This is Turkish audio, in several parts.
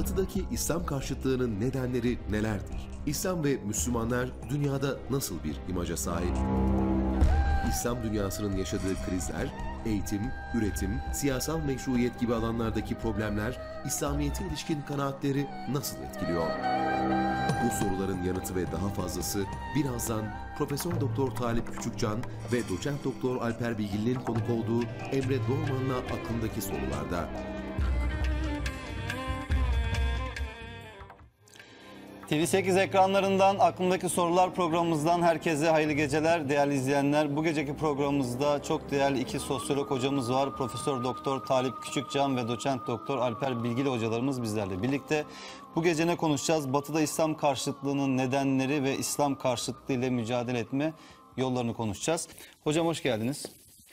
Batı'daki İslam karşıtlığının nedenleri nelerdir? İslam ve Müslümanlar dünyada nasıl bir imaja sahip? İslam dünyasının yaşadığı krizler, eğitim, üretim, siyasal meşruiyet gibi alanlardaki problemler İslamiyet'e ilişkin kanaatleri nasıl etkiliyor? Bu soruların yanıtı ve daha fazlası birazdan Profesör Doktor Talip Küçükcan ve Doçent Doktor Alper Bilgili'nin konuk olduğu Emre Doğman'la aklındaki sorularda TV8 ekranlarından aklımdaki sorular programımızdan herkese hayırlı geceler değerli izleyenler. Bu geceki programımızda çok değerli iki sosyolog hocamız var. Profesör Doktor Talip Küçükcan ve Doçent Doktor Alper Bilgili hocalarımız bizlerle birlikte. Bu gece ne konuşacağız? Batı'da İslam karşıtlığının nedenleri ve İslam karşıtlığı ile mücadele etme yollarını konuşacağız. Hocam hoş geldiniz.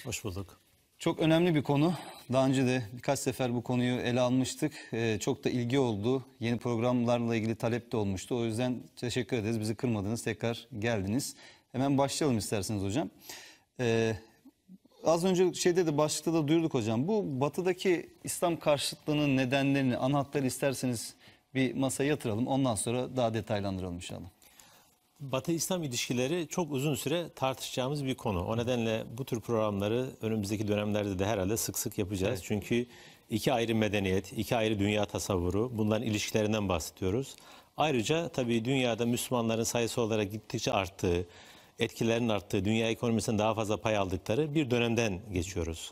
Hoş bulduk. Çok önemli bir konu. Daha önce de birkaç sefer bu konuyu ele almıştık. Ee, çok da ilgi oldu. Yeni programlarla ilgili talep de olmuştu. O yüzden teşekkür ederiz. Bizi kırmadınız. Tekrar geldiniz. Hemen başlayalım isterseniz hocam. Ee, az önce şeyde de başlıkta da duyurduk hocam. Bu batıdaki İslam karşıtlığının nedenlerini, ana isterseniz bir masaya yatıralım. Ondan sonra daha detaylandıralım inşallah. Batı İslam ilişkileri çok uzun süre tartışacağımız bir konu. O nedenle bu tür programları önümüzdeki dönemlerde de herhalde sık sık yapacağız. Evet. Çünkü iki ayrı medeniyet, iki ayrı dünya tasavvuru, bunların ilişkilerinden bahsediyoruz. Ayrıca tabii dünyada Müslümanların sayısı olarak gittikçe arttığı, etkilerin arttığı, dünya ekonomisinden daha fazla pay aldıkları bir dönemden geçiyoruz.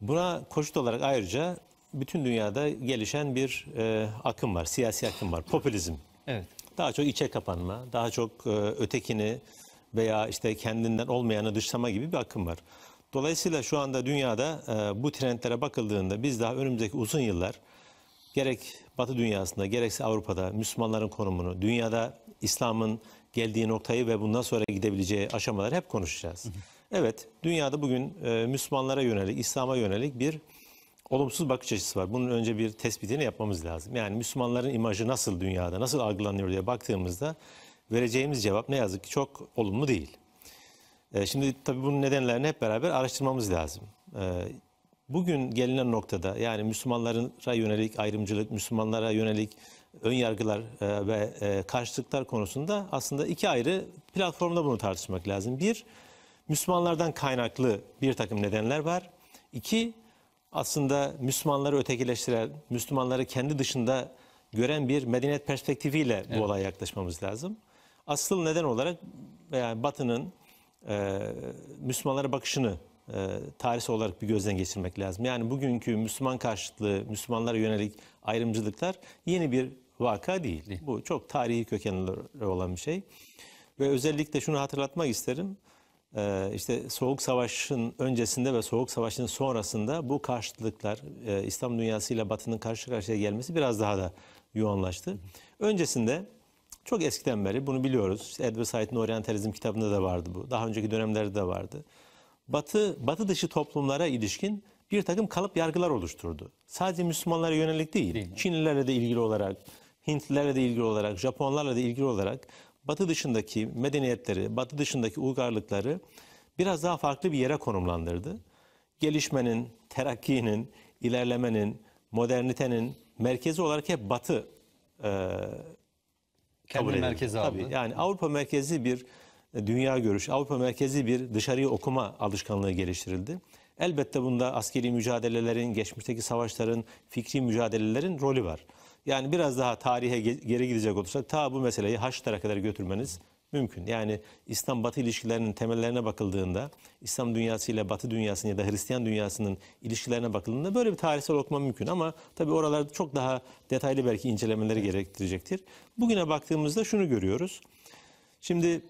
Buna koşut olarak ayrıca bütün dünyada gelişen bir e, akım var, siyasi akım var, popülizm. Evet. Daha çok içe kapanma, daha çok e, ötekini veya işte kendinden olmayanı dışlama gibi bir akım var. Dolayısıyla şu anda dünyada e, bu trendlere bakıldığında biz daha önümüzdeki uzun yıllar gerek Batı dünyasında gerekse Avrupa'da Müslümanların konumunu, dünyada İslam'ın geldiği noktayı ve bundan sonra gidebileceği aşamaları hep konuşacağız. Evet, dünyada bugün e, Müslümanlara yönelik, İslam'a yönelik bir olumsuz bakış açısı var. Bunun önce bir tespitini yapmamız lazım. Yani Müslümanların imajı nasıl dünyada, nasıl algılanıyor diye baktığımızda vereceğimiz cevap ne yazık ki çok olumlu değil. E, şimdi tabii bunun nedenlerini hep beraber araştırmamız lazım. E, bugün gelinen noktada yani Müslümanlara yönelik ayrımcılık, Müslümanlara yönelik ön yargılar e, ve e, karşılıklar konusunda aslında iki ayrı platformda bunu tartışmak lazım. Bir, Müslümanlardan kaynaklı bir takım nedenler var. İki, aslında Müslümanları ötekileştiren, Müslümanları kendi dışında gören bir medeniyet perspektifiyle bu evet. olaya yaklaşmamız lazım. Asıl neden olarak yani Batı'nın e, Müslümanlara bakışını e, tarihsel olarak bir gözden geçirmek lazım. Yani bugünkü Müslüman karşıtlığı, Müslümanlara yönelik ayrımcılıklar yeni bir vaka değil. değil. Bu çok tarihi kökenli olan bir şey. Ve özellikle şunu hatırlatmak isterim. Ee, işte Soğuk Savaş'ın öncesinde ve Soğuk Savaş'ın sonrasında bu karşıtlıklar e, İslam dünyasıyla Batı'nın karşı karşıya gelmesi biraz daha da yoğunlaştı. Öncesinde çok eskiden beri bunu biliyoruz. İşte Edward Said'in Orientalizm kitabında da vardı bu. Daha önceki dönemlerde de vardı. Batı, batı dışı toplumlara ilişkin bir takım kalıp yargılar oluşturdu. Sadece Müslümanlara yönelik değil, değil Çinlilerle de ilgili olarak, Hintlilerle de ilgili olarak, Japonlarla da ilgili olarak Batı dışındaki medeniyetleri, Batı dışındaki uygarlıkları biraz daha farklı bir yere konumlandırdı. Gelişmenin, terakkinin, ilerlemenin, modernitenin merkezi olarak hep Batı e, kabul edildi. aldı. Tabii, yani Avrupa merkezi bir dünya görüşü, Avrupa merkezi bir dışarıyı okuma alışkanlığı geliştirildi. Elbette bunda askeri mücadelelerin, geçmişteki savaşların, fikri mücadelelerin rolü var. Yani biraz daha tarihe geri gidecek olursak ta bu meseleyi Haçlılara kadar götürmeniz mümkün. Yani İslam-Batı ilişkilerinin temellerine bakıldığında, İslam dünyası ile Batı dünyasının ya da Hristiyan dünyasının ilişkilerine bakıldığında böyle bir tarihsel okuma mümkün. Ama tabii oralarda çok daha detaylı belki incelemeleri gerektirecektir. Bugüne baktığımızda şunu görüyoruz. Şimdi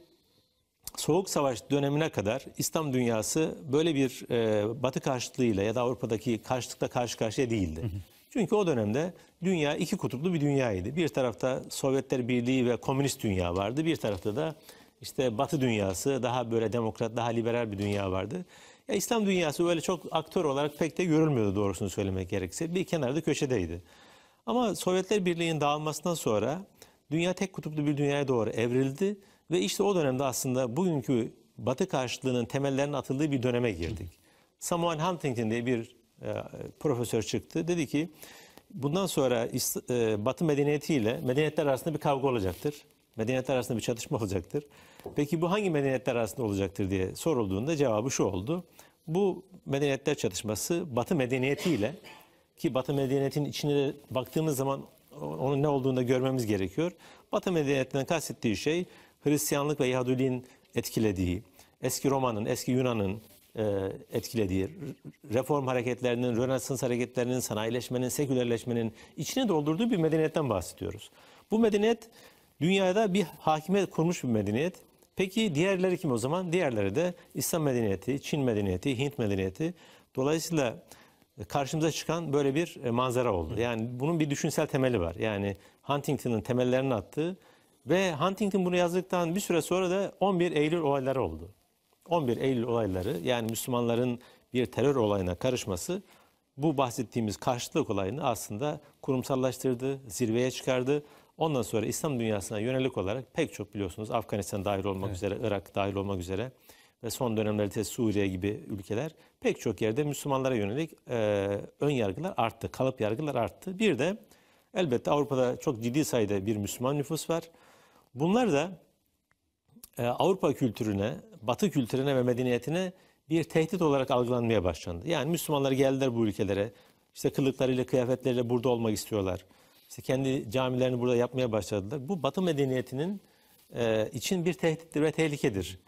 Soğuk Savaş dönemine kadar İslam dünyası böyle bir e, Batı karşıtlığıyla ya da Avrupa'daki karşıtlıkla karşı karşıya değildi. Hı hı. Çünkü o dönemde dünya iki kutuplu bir dünyaydı. Bir tarafta Sovyetler Birliği ve komünist dünya vardı. Bir tarafta da işte Batı dünyası daha böyle demokrat, daha liberal bir dünya vardı. Ya İslam dünyası öyle çok aktör olarak pek de görülmüyordu doğrusunu söylemek gerekirse. Bir kenarda köşedeydi. Ama Sovyetler Birliği'nin dağılmasından sonra dünya tek kutuplu bir dünyaya doğru evrildi ve işte o dönemde aslında bugünkü Batı karşıtlığının temellerinin atıldığı bir döneme girdik. Samuel Huntington diye bir e, profesör çıktı. Dedi ki bundan sonra e, Batı medeniyetiyle medeniyetler arasında bir kavga olacaktır. Medeniyetler arasında bir çatışma olacaktır. Peki bu hangi medeniyetler arasında olacaktır diye sorulduğunda cevabı şu oldu. Bu medeniyetler çatışması Batı medeniyetiyle ki Batı medeniyetinin içine baktığımız zaman onun ne olduğunu da görmemiz gerekiyor. Batı medeniyetinden kastettiği şey Hristiyanlık ve Yahudiliğin etkilediği, eski Roma'nın, eski Yunan'ın, e, etkilediği, reform hareketlerinin, Rönesans hareketlerinin, sanayileşmenin, sekülerleşmenin içine doldurduğu bir medeniyetten bahsediyoruz. Bu medeniyet dünyada bir hakimiyet kurmuş bir medeniyet. Peki diğerleri kim o zaman? Diğerleri de İslam medeniyeti, Çin medeniyeti, Hint medeniyeti. Dolayısıyla e, karşımıza çıkan böyle bir e, manzara oldu. Yani bunun bir düşünsel temeli var. Yani Huntington'ın temellerini attığı ve Huntington bunu yazdıktan bir süre sonra da 11 Eylül olayları oldu. 11 Eylül olayları yani Müslümanların bir terör olayına karışması bu bahsettiğimiz karşılık olayını aslında kurumsallaştırdı, zirveye çıkardı. Ondan sonra İslam dünyasına yönelik olarak pek çok biliyorsunuz Afganistan dahil olmak evet. üzere, Irak dahil olmak üzere ve son dönemlerde Suriye gibi ülkeler pek çok yerde Müslümanlara yönelik e, ön yargılar arttı, kalıp yargılar arttı. Bir de elbette Avrupa'da çok ciddi sayıda bir Müslüman nüfus var. Bunlar da e, Avrupa kültürüne, Batı kültürüne ve medeniyetine bir tehdit olarak algılanmaya başlandı. Yani Müslümanlar geldiler bu ülkelere. İşte kılıklarıyla, kıyafetleriyle burada olmak istiyorlar. İşte kendi camilerini burada yapmaya başladılar. Bu Batı medeniyetinin e, için bir tehdittir ve tehlikedir.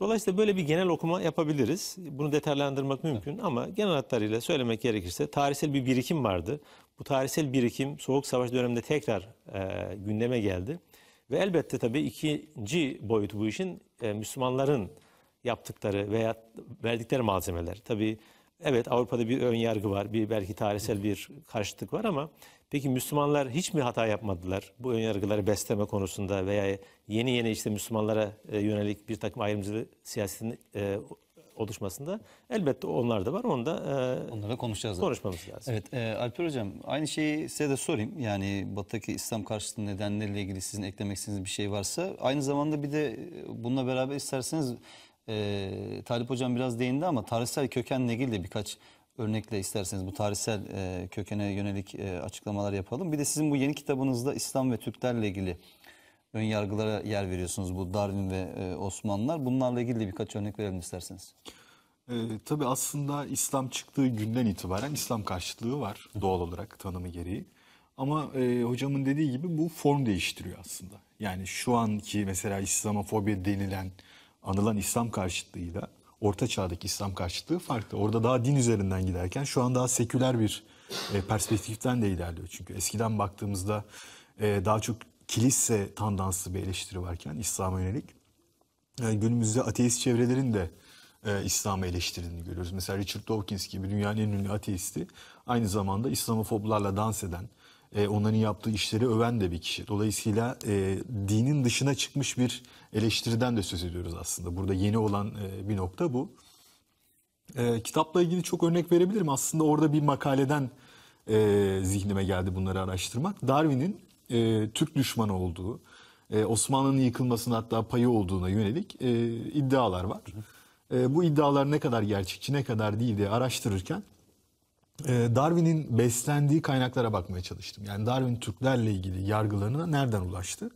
Dolayısıyla böyle bir genel okuma yapabiliriz. Bunu detaylandırmak mümkün evet. ama genel hatlarıyla söylemek gerekirse tarihsel bir birikim vardı. Bu tarihsel birikim Soğuk Savaş döneminde tekrar e, gündeme geldi. Ve elbette tabii ikinci boyut bu işin e, Müslümanların yaptıkları veya verdikleri malzemeler. Tabii evet Avrupa'da bir ön yargı var, bir belki tarihsel bir karşıtlık var ama peki Müslümanlar hiç mi hata yapmadılar bu ön yargıları besleme konusunda veya yeni yeni işte Müslümanlara e, yönelik bir takım ayrımcılık siyasetinin e, oluşmasında elbette onlar da var. Onu da e, onları konuşacağız. Konuşmamız zaten. lazım. Evet e, Alper hocam aynı şeyi size de sorayım. Yani batıdaki İslam karşıtı nedenleriyle ilgili sizin eklemek istediğiniz bir şey varsa aynı zamanda bir de e, bununla beraber isterseniz e, Talip Hocam biraz değindi ama tarihsel kökenle ilgili birkaç örnekle isterseniz bu tarihsel e, kökene yönelik e, açıklamalar yapalım. Bir de sizin bu yeni kitabınızda İslam ve Türklerle ilgili ön yargılara yer veriyorsunuz bu Darwin ve e, Osmanlılar. Bunlarla ilgili de birkaç örnek verelim isterseniz. E, tabii aslında İslam çıktığı günden itibaren İslam karşıtlığı var doğal olarak tanımı gereği. Ama e, hocamın dediği gibi bu form değiştiriyor aslında. Yani şu anki mesela İslamofobi denilen anılan İslam karşıtlığıyla Orta Çağ'daki İslam karşıtlığı farklı. Orada daha din üzerinden giderken şu an daha seküler bir e, perspektiften de ilerliyor. Çünkü eskiden baktığımızda e, daha çok kilise tandanslı bir eleştiri varken İslam'a yönelik e, günümüzde ateist çevrelerin de İslam'ı İslam'a eleştirildiğini görüyoruz. Mesela Richard Dawkins gibi dünyanın en ünlü ateisti aynı zamanda İslamofoblarla dans eden, e, onların yaptığı işleri öven de bir kişi. Dolayısıyla e, dinin dışına çıkmış bir eleştiriden de söz ediyoruz aslında. Burada yeni olan e, bir nokta bu. E, kitapla ilgili çok örnek verebilirim. Aslında orada bir makaleden e, zihnime geldi bunları araştırmak. Darwin'in e, Türk düşmanı olduğu, e, Osmanlı'nın yıkılmasının hatta payı olduğuna yönelik e, iddialar var. E, bu iddialar ne kadar gerçekçi, ne kadar değil diye araştırırken ee, Darwin'in beslendiği kaynaklara bakmaya çalıştım. Yani Darwin Türklerle ilgili yargılarına nereden ulaştı?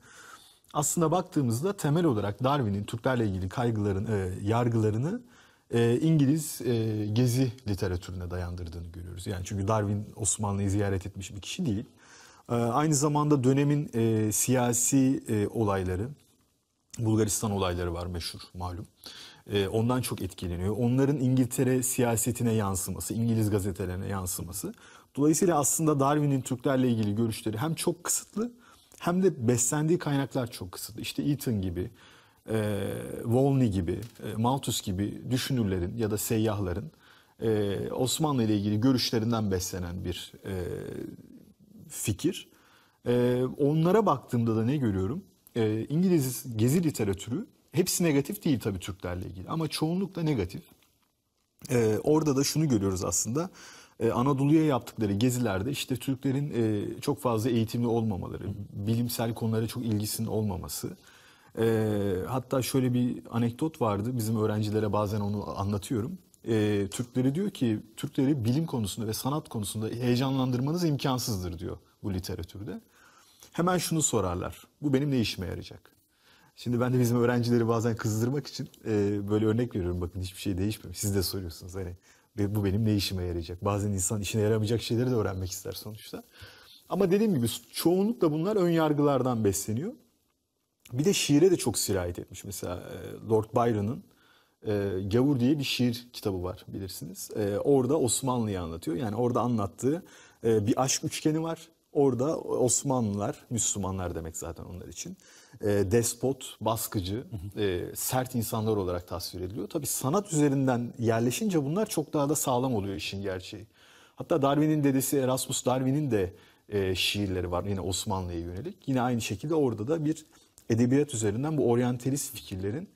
Aslında baktığımızda temel olarak Darwin'in Türklerle ilgili kaygıların, e, yargılarını e, İngiliz e, gezi literatürüne dayandırdığını görüyoruz. Yani çünkü Darwin Osmanlı'yı ziyaret etmiş bir kişi değil. Aynı zamanda dönemin siyasi olayları, Bulgaristan olayları var meşhur malum. E, ondan çok etkileniyor. Onların İngiltere siyasetine yansıması, İngiliz gazetelerine yansıması. Dolayısıyla aslında Darwin'in Türklerle ilgili görüşleri hem çok kısıtlı hem de beslendiği kaynaklar çok kısıtlı. İşte Eaton gibi, e, Volney gibi, e, Malthus gibi düşünürlerin ya da seyyahların e, Osmanlı ile ilgili görüşlerinden beslenen bir e, fikir. E, onlara baktığımda da ne görüyorum? E, İngiliz gezi literatürü Hepsi negatif değil tabii Türklerle ilgili ama çoğunlukla negatif. Ee, orada da şunu görüyoruz aslında. Ee, Anadolu'ya yaptıkları gezilerde işte Türklerin e, çok fazla eğitimli olmamaları, bilimsel konulara çok ilgisinin olmaması. Ee, hatta şöyle bir anekdot vardı. Bizim öğrencilere bazen onu anlatıyorum. Ee, Türkleri diyor ki, Türkleri bilim konusunda ve sanat konusunda heyecanlandırmanız imkansızdır diyor bu literatürde. Hemen şunu sorarlar. Bu benim ne işime yarayacak? Şimdi ben de bizim öğrencileri bazen kızdırmak için e, böyle örnek veriyorum. Bakın hiçbir şey değişmiyor. Siz de soruyorsunuz hani ve bu benim ne işime yarayacak? Bazen insan işine yaramayacak şeyleri de öğrenmek ister sonuçta. Ama dediğim gibi çoğunlukla bunlar ön yargılardan besleniyor. Bir de şiire de çok sirayet etmiş. Mesela e, Lord Byron'ın e, Gavur diye bir şiir kitabı var bilirsiniz. E, orada Osmanlı'yı anlatıyor. Yani orada anlattığı e, bir aşk üçgeni var. Orada Osmanlılar, Müslümanlar demek zaten onlar için. E, despot, baskıcı, e, sert insanlar olarak tasvir ediliyor. Tabii sanat üzerinden yerleşince bunlar çok daha da sağlam oluyor işin gerçeği. Hatta Darwin'in dedesi Erasmus Darwin'in de e, şiirleri var yine Osmanlı'ya yönelik. Yine aynı şekilde orada da bir edebiyat üzerinden bu oryantalist fikirlerin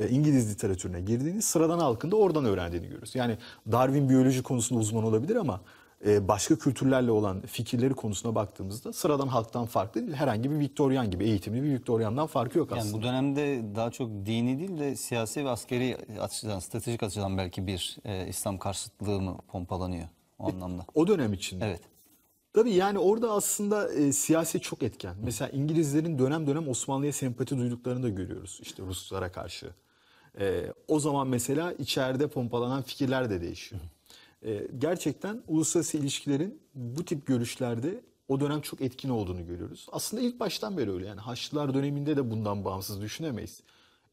e, İngiliz literatürüne girdiğini sıradan halkında oradan öğrendiğini görürüz. Yani Darwin biyoloji konusunda uzman olabilir ama e, başka kültürlerle olan fikirleri konusuna baktığımızda sıradan halktan farklı değil. Herhangi bir Viktoryan gibi eğitimli bir Viktoryandan farkı yok aslında. Yani bu dönemde daha çok dini değil de siyasi ve askeri açıdan, stratejik açıdan belki bir e, İslam karşıtlığı mı pompalanıyor o e, anlamda? O dönem için. Evet. Tabii yani orada aslında e, siyasi çok etken. Mesela İngilizlerin dönem dönem Osmanlı'ya sempati duyduklarını da görüyoruz. İşte Ruslara karşı. E, o zaman mesela içeride pompalanan fikirler de değişiyor. Ee, gerçekten uluslararası ilişkilerin bu tip görüşlerde o dönem çok etkin olduğunu görüyoruz. Aslında ilk baştan beri öyle yani Haçlılar döneminde de bundan bağımsız düşünemeyiz.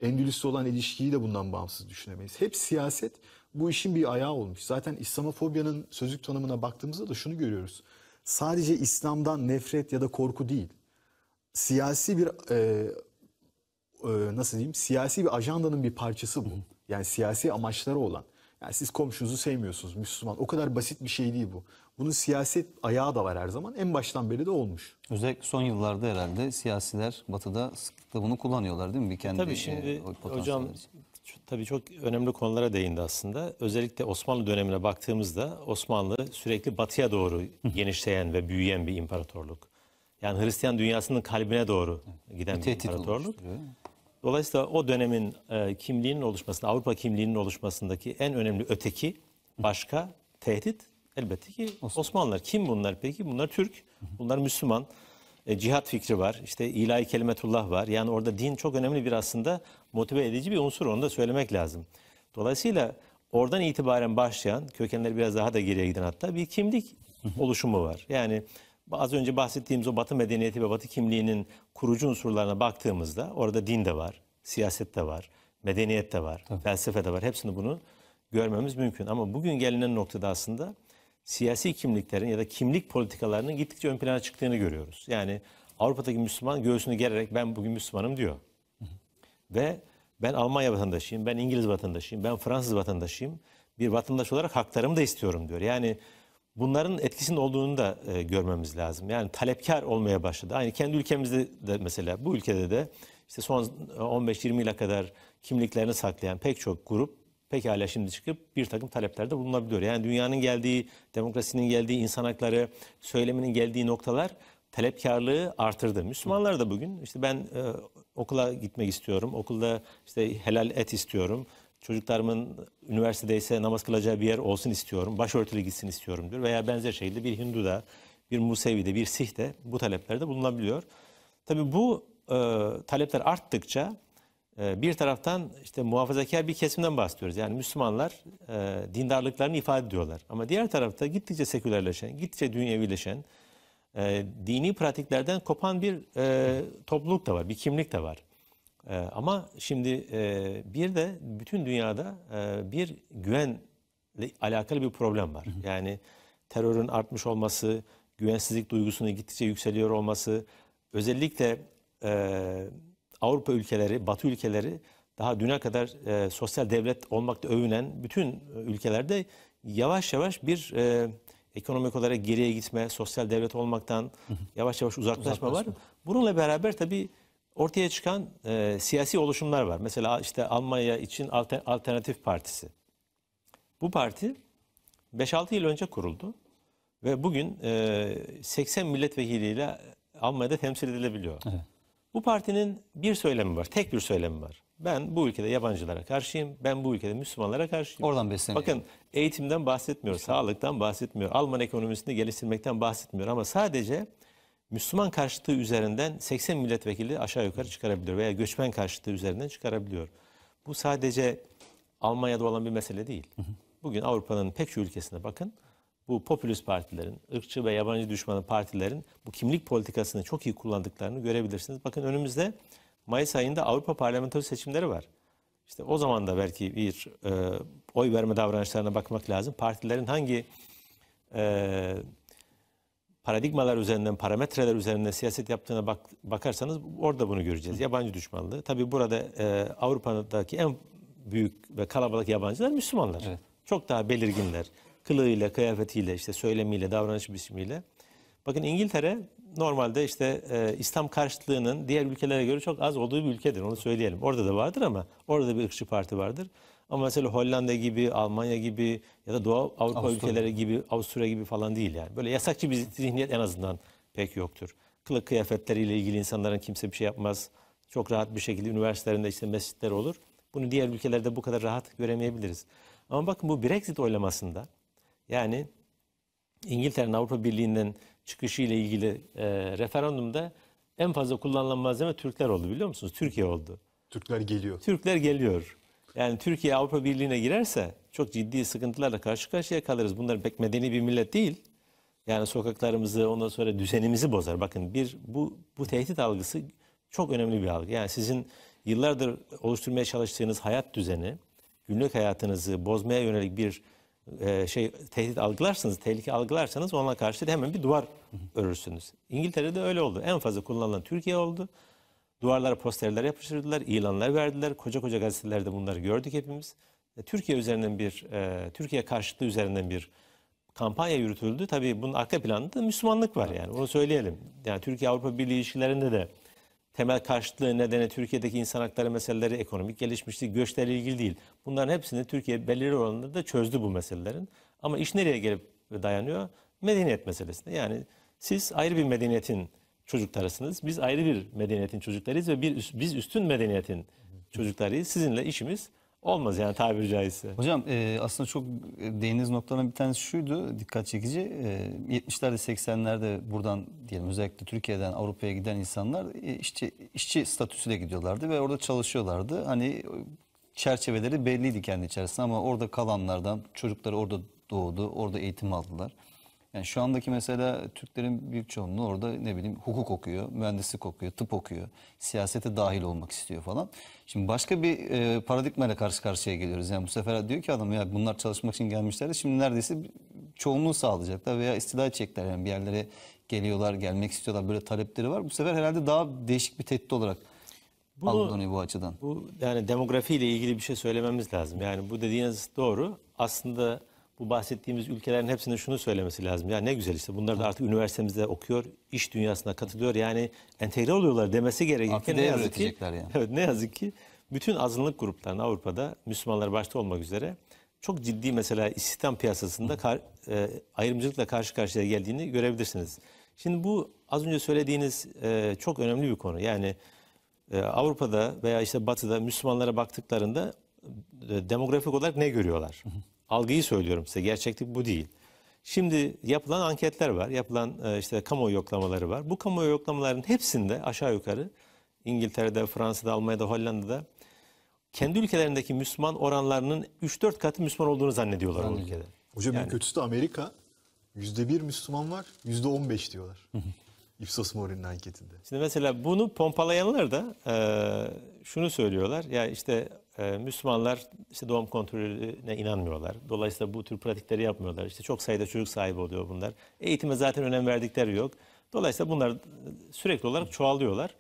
Endülüs'le olan ilişkiyi de bundan bağımsız düşünemeyiz. Hep siyaset bu işin bir ayağı olmuş. Zaten İslamofobyanın sözlük tanımına baktığımızda da şunu görüyoruz. Sadece İslam'dan nefret ya da korku değil. Siyasi bir e, e, nasıl diyeyim? Siyasi bir ajandanın bir parçası bu. Yani siyasi amaçları olan. Yani siz komşunuzu sevmiyorsunuz Müslüman. O kadar basit bir şey değil bu. Bunun siyaset ayağı da var her zaman. En baştan beri de olmuş. Özellikle son yıllarda herhalde siyasiler batıda sıklıkla bunu kullanıyorlar değil mi? Bir kendi tabii şimdi e, hocam için. tabii çok önemli konulara değindi aslında. Özellikle Osmanlı dönemine baktığımızda Osmanlı sürekli batıya doğru genişleyen ve büyüyen bir imparatorluk. Yani Hristiyan dünyasının kalbine doğru giden bir, bir imparatorluk. Olmuştur, Dolayısıyla o dönemin e, kimliğinin oluşmasında, Avrupa kimliğinin oluşmasındaki en önemli öteki, başka tehdit elbette ki Osmanlı. Osmanlılar. Kim bunlar peki? Bunlar Türk, bunlar Müslüman. E, cihat fikri var, işte ilahi kelimetullah var. Yani orada din çok önemli bir aslında motive edici bir unsur, onu da söylemek lazım. Dolayısıyla oradan itibaren başlayan, kökenleri biraz daha da geriye giden hatta bir kimlik oluşumu var. Yani az önce bahsettiğimiz o Batı medeniyeti ve Batı kimliğinin kurucu unsurlarına baktığımızda orada din de var, siyaset de var, medeniyet de var, Tabii. felsefe de var. Hepsini bunu görmemiz mümkün. Ama bugün gelinen noktada aslında siyasi kimliklerin ya da kimlik politikalarının gittikçe ön plana çıktığını görüyoruz. Yani Avrupa'daki Müslüman göğsünü gererek ben bugün Müslümanım diyor. Ve ben Almanya vatandaşıyım, ben İngiliz vatandaşıyım, ben Fransız vatandaşıyım. Bir vatandaş olarak haklarımı da istiyorum diyor. Yani bunların etkisinin olduğunu da e, görmemiz lazım. Yani talepkar olmaya başladı. Aynı kendi ülkemizde de mesela bu ülkede de işte son 15-20 e, yıla kadar kimliklerini saklayan pek çok grup pekala şimdi çıkıp bir takım taleplerde bulunabiliyor. Yani dünyanın geldiği, demokrasinin geldiği, insan hakları söyleminin geldiği noktalar talepkarlığı artırdı. Müslümanlar da bugün işte ben e, okula gitmek istiyorum, okulda işte helal et istiyorum, Çocuklarımın üniversitedeyse namaz kılacağı bir yer olsun istiyorum. Başörtülü gitsin istiyorum diyor. Veya benzer şekilde bir Hindu da, bir Musevi de, bir Sih de bu taleplerde bulunabiliyor. Tabii bu e, talepler arttıkça e, bir taraftan işte muhafazakar bir kesimden bahsediyoruz. Yani Müslümanlar e, dindarlıklarını ifade ediyorlar. Ama diğer tarafta gittikçe sekülerleşen, gittikçe dünyevileşen, e, dini pratiklerden kopan bir e, topluluk da var, bir kimlik de var. E, ama şimdi e, bir de bütün dünyada e, bir güvenle alakalı bir problem var. Hı hı. Yani terörün artmış olması, güvensizlik duygusunun gittikçe yükseliyor olması, özellikle e, Avrupa ülkeleri, Batı ülkeleri daha düne kadar e, sosyal devlet olmakta övünen bütün ülkelerde yavaş yavaş bir e, ekonomik olarak geriye gitme, sosyal devlet olmaktan yavaş yavaş uzaklaşma, uzaklaşma. var. Bununla beraber tabii ortaya çıkan e, siyasi oluşumlar var. Mesela işte Almanya için Altern Alternatif Partisi. Bu parti 5-6 yıl önce kuruldu ve bugün e, 80 milletvekiliyle Almanya'da temsil edilebiliyor. Evet. Bu partinin bir söylemi var, tek bir söylemi var. Ben bu ülkede yabancılara karşıyım, ben bu ülkede Müslümanlara karşıyım. Oradan besleniyor. Bakın eğitimden bahsetmiyor, sağlıktan bahsetmiyor, Alman ekonomisini geliştirmekten bahsetmiyor ama sadece Müslüman karşıtı üzerinden 80 milletvekili aşağı yukarı çıkarabiliyor veya göçmen karşıtı üzerinden çıkarabiliyor. Bu sadece Almanya'da olan bir mesele değil. Bugün Avrupa'nın pek çok ülkesine bakın. Bu popülist partilerin, ırkçı ve yabancı düşmanı partilerin bu kimlik politikasını çok iyi kullandıklarını görebilirsiniz. Bakın önümüzde Mayıs ayında Avrupa parlamento seçimleri var. İşte o zaman da belki bir e, oy verme davranışlarına bakmak lazım. Partilerin hangi e, paradigmalar üzerinden, parametreler üzerinden siyaset yaptığına bak, bakarsanız orada bunu göreceğiz. Yabancı düşmanlığı. Tabii burada e, Avrupa'daki en büyük ve kalabalık yabancılar Müslümanlar. Evet. Çok daha belirginler. Kılığıyla, kıyafetiyle, işte söylemiyle, davranış biçimiyle. Bakın İngiltere normalde işte e, İslam karşıtlığının diğer ülkelere göre çok az olduğu bir ülkedir. Onu söyleyelim. Orada da vardır ama orada bir ırkçı parti vardır. Ama mesela Hollanda gibi, Almanya gibi ya da Doğu Avrupa Avusturya. ülkeleri gibi, Avusturya gibi falan değil yani. Böyle yasakçı bir zihniyet en azından pek yoktur. Kılık kıyafetleriyle ilgili insanların kimse bir şey yapmaz. Çok rahat bir şekilde üniversitelerinde işte mescitler olur. Bunu diğer ülkelerde bu kadar rahat göremeyebiliriz. Ama bakın bu Brexit oylamasında yani İngiltere'nin Avrupa Birliği'nden çıkışı ile ilgili e, referandumda en fazla kullanılan malzeme Türkler oldu biliyor musunuz? Türkiye oldu. Türkler geliyor. Türkler geliyor. Yani Türkiye Avrupa Birliği'ne girerse çok ciddi sıkıntılarla karşı karşıya kalırız. Bunlar pek medeni bir millet değil. Yani sokaklarımızı ondan sonra düzenimizi bozar. Bakın bir bu bu tehdit algısı çok önemli bir algı. Yani sizin yıllardır oluşturmaya çalıştığınız hayat düzeni, günlük hayatınızı bozmaya yönelik bir e, şey tehdit algılarsanız, tehlike algılarsanız ona karşı da hemen bir duvar örürsünüz. İngiltere'de öyle oldu. En fazla kullanılan Türkiye oldu. Duvarlara posterler yapıştırdılar, ilanlar verdiler. Koca koca gazetelerde bunları gördük hepimiz. E, Türkiye üzerinden bir, e, Türkiye karşıtlığı üzerinden bir kampanya yürütüldü. Tabii bunun arka planında Müslümanlık var yani. Onu söyleyelim. Yani Türkiye-Avrupa Birliği ilişkilerinde de temel karşıtlığı nedeni Türkiye'deki insan hakları meseleleri, ekonomik gelişmişlik, göçlerle ilgili değil. Bunların hepsini Türkiye belirli oranlarda da çözdü bu meselelerin. Ama iş nereye gelip dayanıyor? Medeniyet meselesinde. Yani siz ayrı bir medeniyetin çocuklarısınız. Biz ayrı bir medeniyetin çocuklarıyız ve bir biz üstün medeniyetin çocuklarıyız. Sizinle işimiz olmaz yani tabiri caizse. Hocam e, aslında çok e, değiniz noktaların bir tanesi şuydu dikkat çekici. E, 70'lerde 80'lerde buradan diyelim özellikle Türkiye'den Avrupa'ya giden insanlar e, işçi, işçi statüsüyle gidiyorlardı ve orada çalışıyorlardı. Hani çerçeveleri belliydi kendi içerisinde ama orada kalanlardan çocukları orada doğdu, orada eğitim aldılar. Yani şu andaki mesela Türklerin büyük çoğunluğu orada ne bileyim hukuk okuyor, mühendislik okuyor, tıp okuyor, siyasete dahil olmak istiyor falan. Şimdi başka bir e, ile karşı karşıya geliyoruz. Yani bu sefer diyor ki adam ya bunlar çalışmak için gelmişler şimdi neredeyse çoğunluğu sağlayacaklar veya istila edecekler. Yani bir yerlere geliyorlar, gelmek istiyorlar böyle talepleri var. Bu sefer herhalde daha değişik bir tehdit olarak bu, algılanıyor bu açıdan. Bu yani demografiyle ilgili bir şey söylememiz lazım. Yani bu dediğiniz doğru. Aslında bu bahsettiğimiz ülkelerin hepsinde şunu söylemesi lazım. Ya ne güzel işte bunlar da artık üniversitemizde okuyor, iş dünyasına katılıyor. Yani entegre oluyorlar demesi gerekirken ne yazık ki yani. Evet ne yazık ki bütün azınlık gruplarına Avrupa'da Müslümanlar başta olmak üzere çok ciddi mesela istihdam piyasasında kar, e, ayrımcılıkla karşı karşıya geldiğini görebilirsiniz. Şimdi bu az önce söylediğiniz e, çok önemli bir konu. Yani e, Avrupa'da veya işte Batı'da Müslümanlara baktıklarında e, demografik olarak ne görüyorlar? Hı hı. Algıyı söylüyorum size. Gerçeklik bu değil. Şimdi yapılan anketler var. Yapılan e, işte kamuoyu yoklamaları var. Bu kamuoyu yoklamaların hepsinde aşağı yukarı İngiltere'de, Fransa'da, Almanya'da, Hollanda'da kendi ülkelerindeki Müslüman oranlarının 3-4 katı Müslüman olduğunu zannediyorlar Anladım. o ülkede. Hocam yani, en kötüsü de Amerika. %1 Müslüman var, %15 diyorlar. Ipsos Mori'nin anketinde. Şimdi mesela bunu pompalayanlar da e, şunu söylüyorlar. Ya işte ee, Müslümanlar işte doğum kontrolüne inanmıyorlar. Dolayısıyla bu tür pratikleri yapmıyorlar. İşte çok sayıda çocuk sahibi oluyor bunlar. Eğitime zaten önem verdikleri yok. Dolayısıyla bunlar sürekli olarak çoğalıyorlar.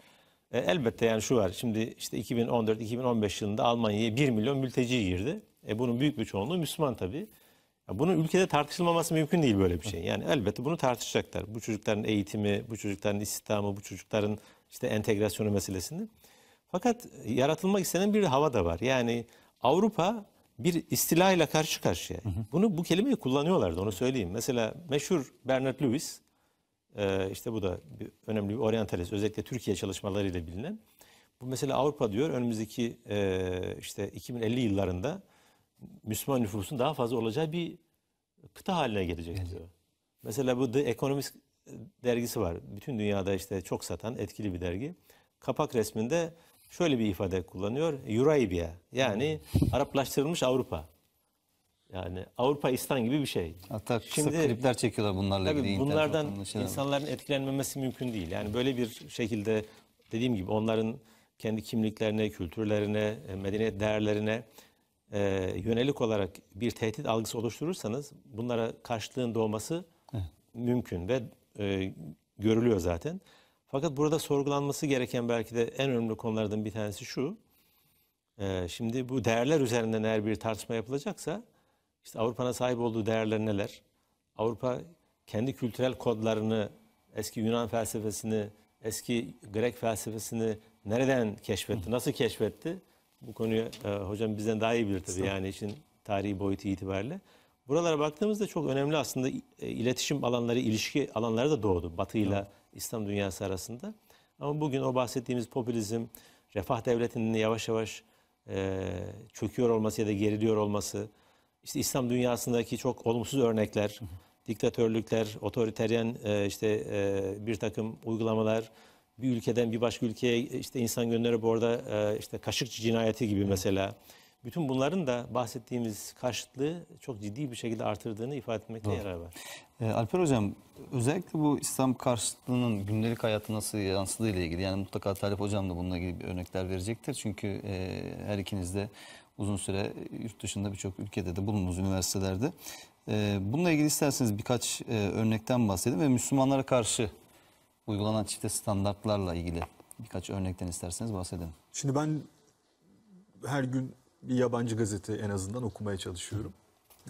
Ee, elbette yani şu var. Şimdi işte 2014-2015 yılında Almanya'ya 1 milyon mülteci girdi. E, bunun büyük bir çoğunluğu Müslüman tabii. Ya bunun ülkede tartışılmaması mümkün değil böyle bir şey. Yani elbette bunu tartışacaklar. Bu çocukların eğitimi, bu çocukların istihdamı, bu çocukların işte entegrasyonu meselesini. Fakat yaratılmak istenen bir hava da var. Yani Avrupa bir istila ile karşı karşıya. Hı hı. Bunu bu kelimeyi kullanıyorlardı onu söyleyeyim. Mesela meşhur Bernard Lewis e, işte bu da bir önemli bir oryantalist özellikle Türkiye çalışmalarıyla bilinen. Bu mesela Avrupa diyor önümüzdeki e, işte 2050 yıllarında Müslüman nüfusun daha fazla olacağı bir kıta haline gelecek evet. diyor. Mesela bu The Economist e, dergisi var. Bütün dünyada işte çok satan etkili bir dergi. Kapak resminde şöyle bir ifade kullanıyor. Eurabiya yani hmm. Araplaştırılmış Avrupa. Yani Avrupa İstan gibi bir şey. Hatta kısa Şimdi, klipler çekiyorlar bunlarla tabii ilgili. Bunlardan insanların etkilenmemesi mümkün değil. Yani böyle bir şekilde dediğim gibi onların kendi kimliklerine, kültürlerine, e, medeniyet değerlerine e, yönelik olarak bir tehdit algısı oluşturursanız bunlara karşılığın doğması evet. mümkün ve e, görülüyor zaten. Fakat burada sorgulanması gereken belki de en önemli konulardan bir tanesi şu. Ee, şimdi bu değerler üzerinden eğer bir tartışma yapılacaksa işte Avrupa'nın sahip olduğu değerler neler? Avrupa kendi kültürel kodlarını, eski Yunan felsefesini, eski Grek felsefesini nereden keşfetti, nasıl keşfetti? Bu konuyu e, hocam bizden daha iyi bilir tabii yani için tarihi boyutu itibariyle. Buralara baktığımızda çok önemli aslında e, iletişim alanları, ilişki alanları da doğdu. Batı ile İslam dünyası arasında. Ama bugün o bahsettiğimiz popülizm, refah devletinin yavaş yavaş e, çöküyor olması ya da geriliyor olması, işte İslam dünyasındaki çok olumsuz örnekler, diktatörlükler, otoriteryen e, işte e, bir takım uygulamalar, bir ülkeden bir başka ülkeye işte insan gönderip orada e, işte kaşık cinayeti gibi mesela bütün bunların da bahsettiğimiz karşıtlığı çok ciddi bir şekilde artırdığını ifade etmekte Doğru. yarar var. E, Alper Hocam özellikle bu İslam karşıtlığının gündelik hayatı nasıl yansıdığı ile ilgili yani mutlaka Talip Hocam da bununla ilgili örnekler verecektir. Çünkü e, her ikiniz de uzun süre yurt dışında birçok ülkede de bulundunuz üniversitelerde. E, bununla ilgili isterseniz birkaç e, örnekten bahsedin ve Müslümanlara karşı uygulanan çifte standartlarla ilgili birkaç örnekten isterseniz bahsedelim. Şimdi ben her gün bir yabancı gazete en azından okumaya çalışıyorum.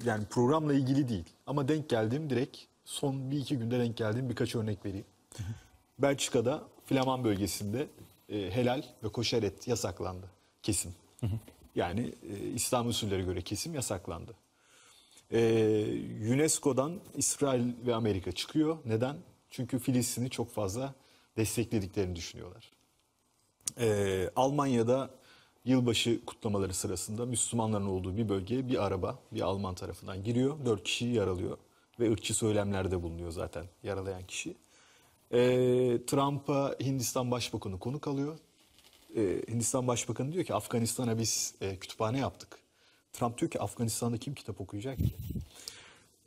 Yani programla ilgili değil ama denk geldiğim direkt son bir iki günde denk geldiğim birkaç örnek vereyim. Belçika'da Flaman bölgesinde e, helal ve koşer et yasaklandı kesim. Yani e, İslam usulleri göre kesim yasaklandı. E, UNESCO'dan İsrail ve Amerika çıkıyor. Neden? Çünkü Filistin'i çok fazla desteklediklerini düşünüyorlar. E, Almanya'da yılbaşı kutlamaları sırasında Müslümanların olduğu bir bölgeye bir araba bir Alman tarafından giriyor. Dört kişiyi yaralıyor ve ırkçı söylemlerde bulunuyor zaten yaralayan kişi. Ee, Trump'a Hindistan Başbakanı konuk alıyor. Ee, Hindistan Başbakanı diyor ki Afganistan'a biz e, kütüphane yaptık. Trump diyor ki Afganistan'da kim kitap okuyacak ki?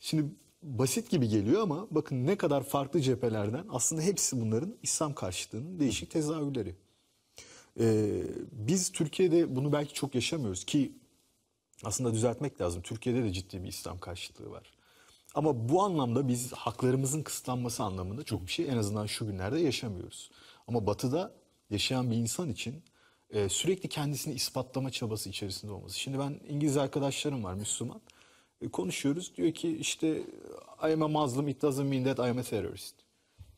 Şimdi basit gibi geliyor ama bakın ne kadar farklı cephelerden aslında hepsi bunların İslam karşıtlığının değişik tezahürleri. Ee, biz Türkiye'de bunu belki çok yaşamıyoruz ki aslında düzeltmek lazım. Türkiye'de de ciddi bir İslam karşıtlığı var. Ama bu anlamda biz haklarımızın kısıtlanması anlamında çok bir şey en azından şu günlerde yaşamıyoruz. Ama batıda yaşayan bir insan için e, sürekli kendisini ispatlama çabası içerisinde olması. Şimdi ben İngiliz arkadaşlarım var Müslüman. E, konuşuyoruz diyor ki işte I am a Muslim it doesn't mean that I am a terrorist.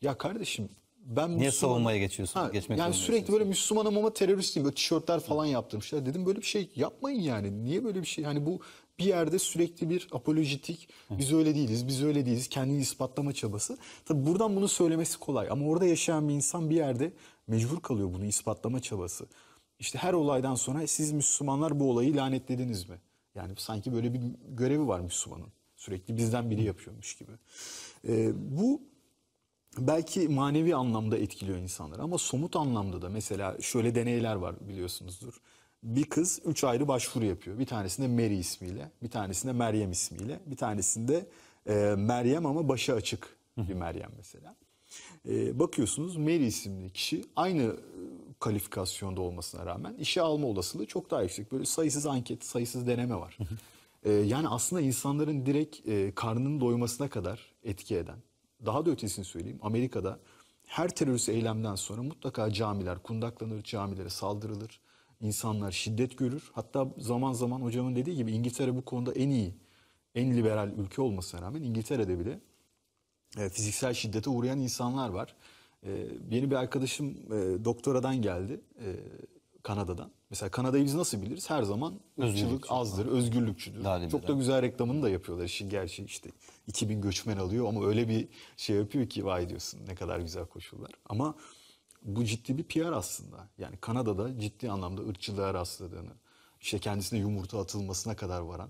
Ya kardeşim ben Niye savunmaya geçiyorsun? Ha, Geçmek yani sürekli böyle Müslümanım ama teröristiyim. Böyle tişörtler falan yaptırmışlar. Dedim böyle bir şey yapmayın yani. Niye böyle bir şey? Hani bu bir yerde sürekli bir apolojitik biz öyle değiliz, biz öyle değiliz kendini ispatlama çabası. Tabi buradan bunu söylemesi kolay ama orada yaşayan bir insan bir yerde mecbur kalıyor bunu ispatlama çabası. İşte her olaydan sonra e, siz Müslümanlar bu olayı lanetlediniz mi? Yani sanki böyle bir görevi var Müslümanın. Sürekli bizden biri yapıyormuş gibi. Ee, bu belki manevi anlamda etkiliyor insanları ama somut anlamda da mesela şöyle deneyler var biliyorsunuzdur. Bir kız üç ayrı başvuru yapıyor. Bir tanesinde Mary ismiyle, bir tanesinde Meryem ismiyle, bir tanesinde e, Meryem ama başı açık bir Meryem mesela. E, bakıyorsunuz Mary isimli kişi aynı e, kalifikasyonda olmasına rağmen işe alma olasılığı çok daha yüksek. Böyle sayısız anket, sayısız deneme var. e, yani aslında insanların direkt e, karnının doymasına kadar etki eden daha da ötesini söyleyeyim. Amerika'da her terörist eylemden sonra mutlaka camiler kundaklanır, camilere saldırılır. İnsanlar şiddet görür. Hatta zaman zaman hocamın dediği gibi İngiltere bu konuda en iyi, en liberal ülke olmasına rağmen İngiltere'de bile e, fiziksel şiddete uğrayan insanlar var. E, yeni bir arkadaşım e, doktoradan geldi. Kanada'dan. Mesela Kanada'yı biz nasıl biliriz? Her zaman ırkçılık azdır, özgürlükçüdür. Daha Çok da güzel reklamını da yapıyorlar. İşin gerçi işte 2000 göçmen alıyor ama öyle bir şey yapıyor ki vay diyorsun ne kadar güzel koşullar. Ama bu ciddi bir PR aslında. Yani Kanada'da ciddi anlamda ırkçılığa rastladığını, işte kendisine yumurta atılmasına kadar varan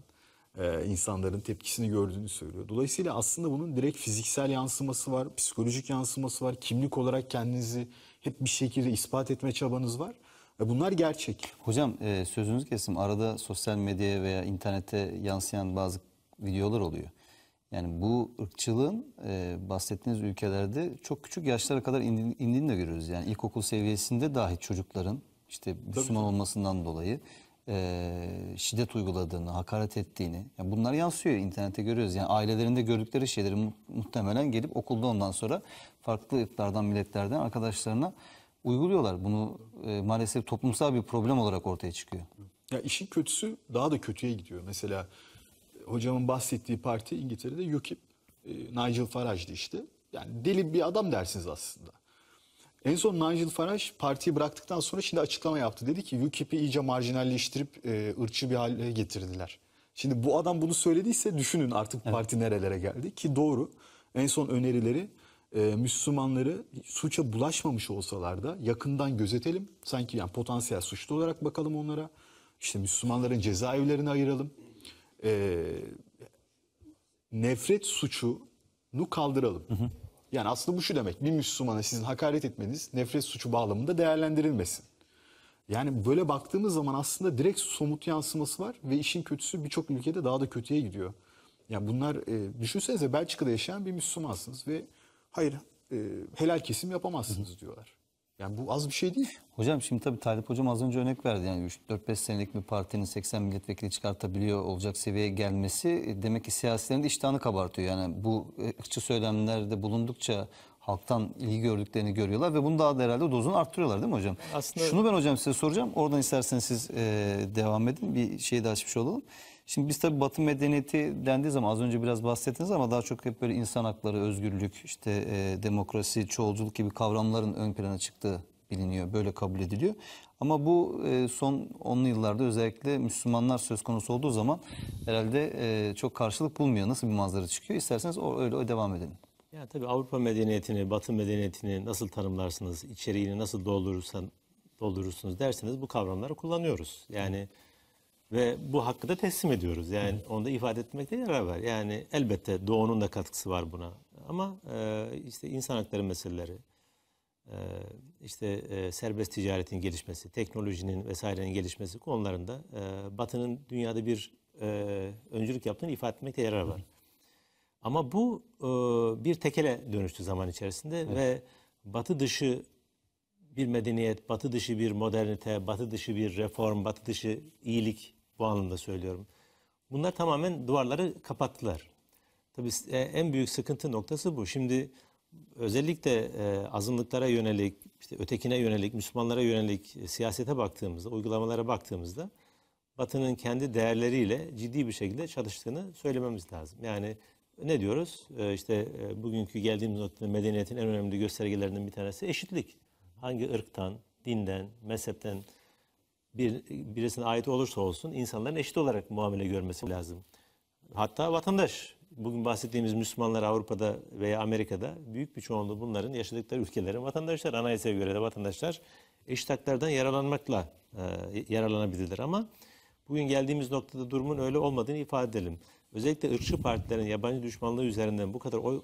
e, insanların tepkisini gördüğünü söylüyor. Dolayısıyla aslında bunun direkt fiziksel yansıması var, psikolojik yansıması var. Kimlik olarak kendinizi hep bir şekilde ispat etme çabanız var. Bunlar gerçek. Hocam e, sözünüzü kesim. Arada sosyal medyaya veya internete yansıyan bazı videolar oluyor. Yani bu ırkçılığın e, bahsettiğiniz ülkelerde çok küçük yaşlara kadar indiğini, indiğini de görüyoruz. Yani ilkokul seviyesinde dahi çocukların işte Müslüman olmasından dolayı e, şiddet uyguladığını, hakaret ettiğini. Yani bunlar yansıyor internette görüyoruz. Yani ailelerinde gördükleri şeyleri mu muhtemelen gelip okulda ondan sonra farklı ırklardan, milletlerden arkadaşlarına uyguluyorlar. Bunu e, maalesef toplumsal bir problem olarak ortaya çıkıyor. Ya işin kötüsü daha da kötüye gidiyor. Mesela e, hocamın bahsettiği parti İngiltere'de UKIP, e, Nigel Farage'di işte. Yani deli bir adam dersiniz aslında. En son Nigel Farage partiyi bıraktıktan sonra şimdi açıklama yaptı. Dedi ki UKIP'i iyice marjinalleştirip e, ırkçı bir hale getirdiler. Şimdi bu adam bunu söylediyse düşünün artık evet. parti nerelere geldi ki doğru. En son önerileri e, Müslümanları suça bulaşmamış olsalar da yakından gözetelim. Sanki yani potansiyel suçlu olarak bakalım onlara. İşte Müslümanların cezaevlerini ayıralım. E, nefret suçunu kaldıralım. Hı hı. Yani aslında bu şu demek. Bir Müslümana sizin hakaret etmeniz nefret suçu bağlamında değerlendirilmesin. Yani böyle baktığımız zaman aslında direkt somut yansıması var ve işin kötüsü birçok ülkede daha da kötüye gidiyor. Yani bunlar e, düşünsenize Belçika'da yaşayan bir Müslümansınız ve Hayır e, helal kesim yapamazsınız Hı. diyorlar. Yani bu az bir şey değil. Hocam şimdi tabii Talip Hocam az önce örnek verdi. Yani 4-5 senelik bir partinin 80 milletvekili çıkartabiliyor olacak seviyeye gelmesi e, demek ki siyasilerin de iştahını kabartıyor. Yani bu e, ırkçı söylemlerde bulundukça halktan iyi gördüklerini görüyorlar ve bunu daha da herhalde dozunu arttırıyorlar değil mi hocam? Aslında... Şunu ben hocam size soracağım. Oradan isterseniz siz e, devam edin. Bir şey daha açmış olalım. Şimdi biz tabii Batı medeniyeti dendiği zaman az önce biraz bahsettiniz ama daha çok hep böyle insan hakları, özgürlük, işte e, demokrasi, çoğulculuk gibi kavramların ön plana çıktığı biliniyor. Böyle kabul ediliyor. Ama bu e, son 10 yıllarda özellikle Müslümanlar söz konusu olduğu zaman herhalde e, çok karşılık bulmuyor. Nasıl bir manzara çıkıyor? İsterseniz o, öyle devam edelim. Ya tabii Avrupa medeniyetini, Batı medeniyetini nasıl tanımlarsınız, içeriğini nasıl doldurursan doldurursunuz derseniz bu kavramları kullanıyoruz. Yani Hı ve bu hakkı da teslim ediyoruz. Yani Hı. onu da ifade etmekte yarar var. Yani elbette doğunun da katkısı var buna. Ama e, işte insan hakları meseleleri, e, işte e, serbest ticaretin gelişmesi, teknolojinin vesairenin gelişmesi konularında e, Batı'nın dünyada bir e, öncülük yaptığını ifade etmekte yarar var. Ama bu e, bir tekele dönüştü zaman içerisinde evet. ve Batı dışı bir medeniyet, batı dışı bir modernite, batı dışı bir reform, batı dışı iyilik bu anlamda söylüyorum. Bunlar tamamen duvarları kapattılar. Tabii e, en büyük sıkıntı noktası bu. Şimdi özellikle e, azınlıklara yönelik, işte ötekine yönelik, Müslümanlara yönelik e, siyasete baktığımızda, uygulamalara baktığımızda Batı'nın kendi değerleriyle ciddi bir şekilde çalıştığını söylememiz lazım. Yani ne diyoruz? İşte bugünkü geldiğimiz noktada medeniyetin en önemli göstergelerinden bir tanesi eşitlik. Hangi ırktan, dinden, mezhepten, bir, birisine ait olursa olsun insanların eşit olarak muamele görmesi lazım. Hatta vatandaş, bugün bahsettiğimiz Müslümanlar Avrupa'da veya Amerika'da büyük bir çoğunluğu bunların yaşadıkları ülkelerin vatandaşlar, anayasaya göre de vatandaşlar eşit haklardan yararlanmakla e, yararlanabilirler ama bugün geldiğimiz noktada durumun öyle olmadığını ifade edelim. Özellikle ırkçı partilerin yabancı düşmanlığı üzerinden bu kadar oy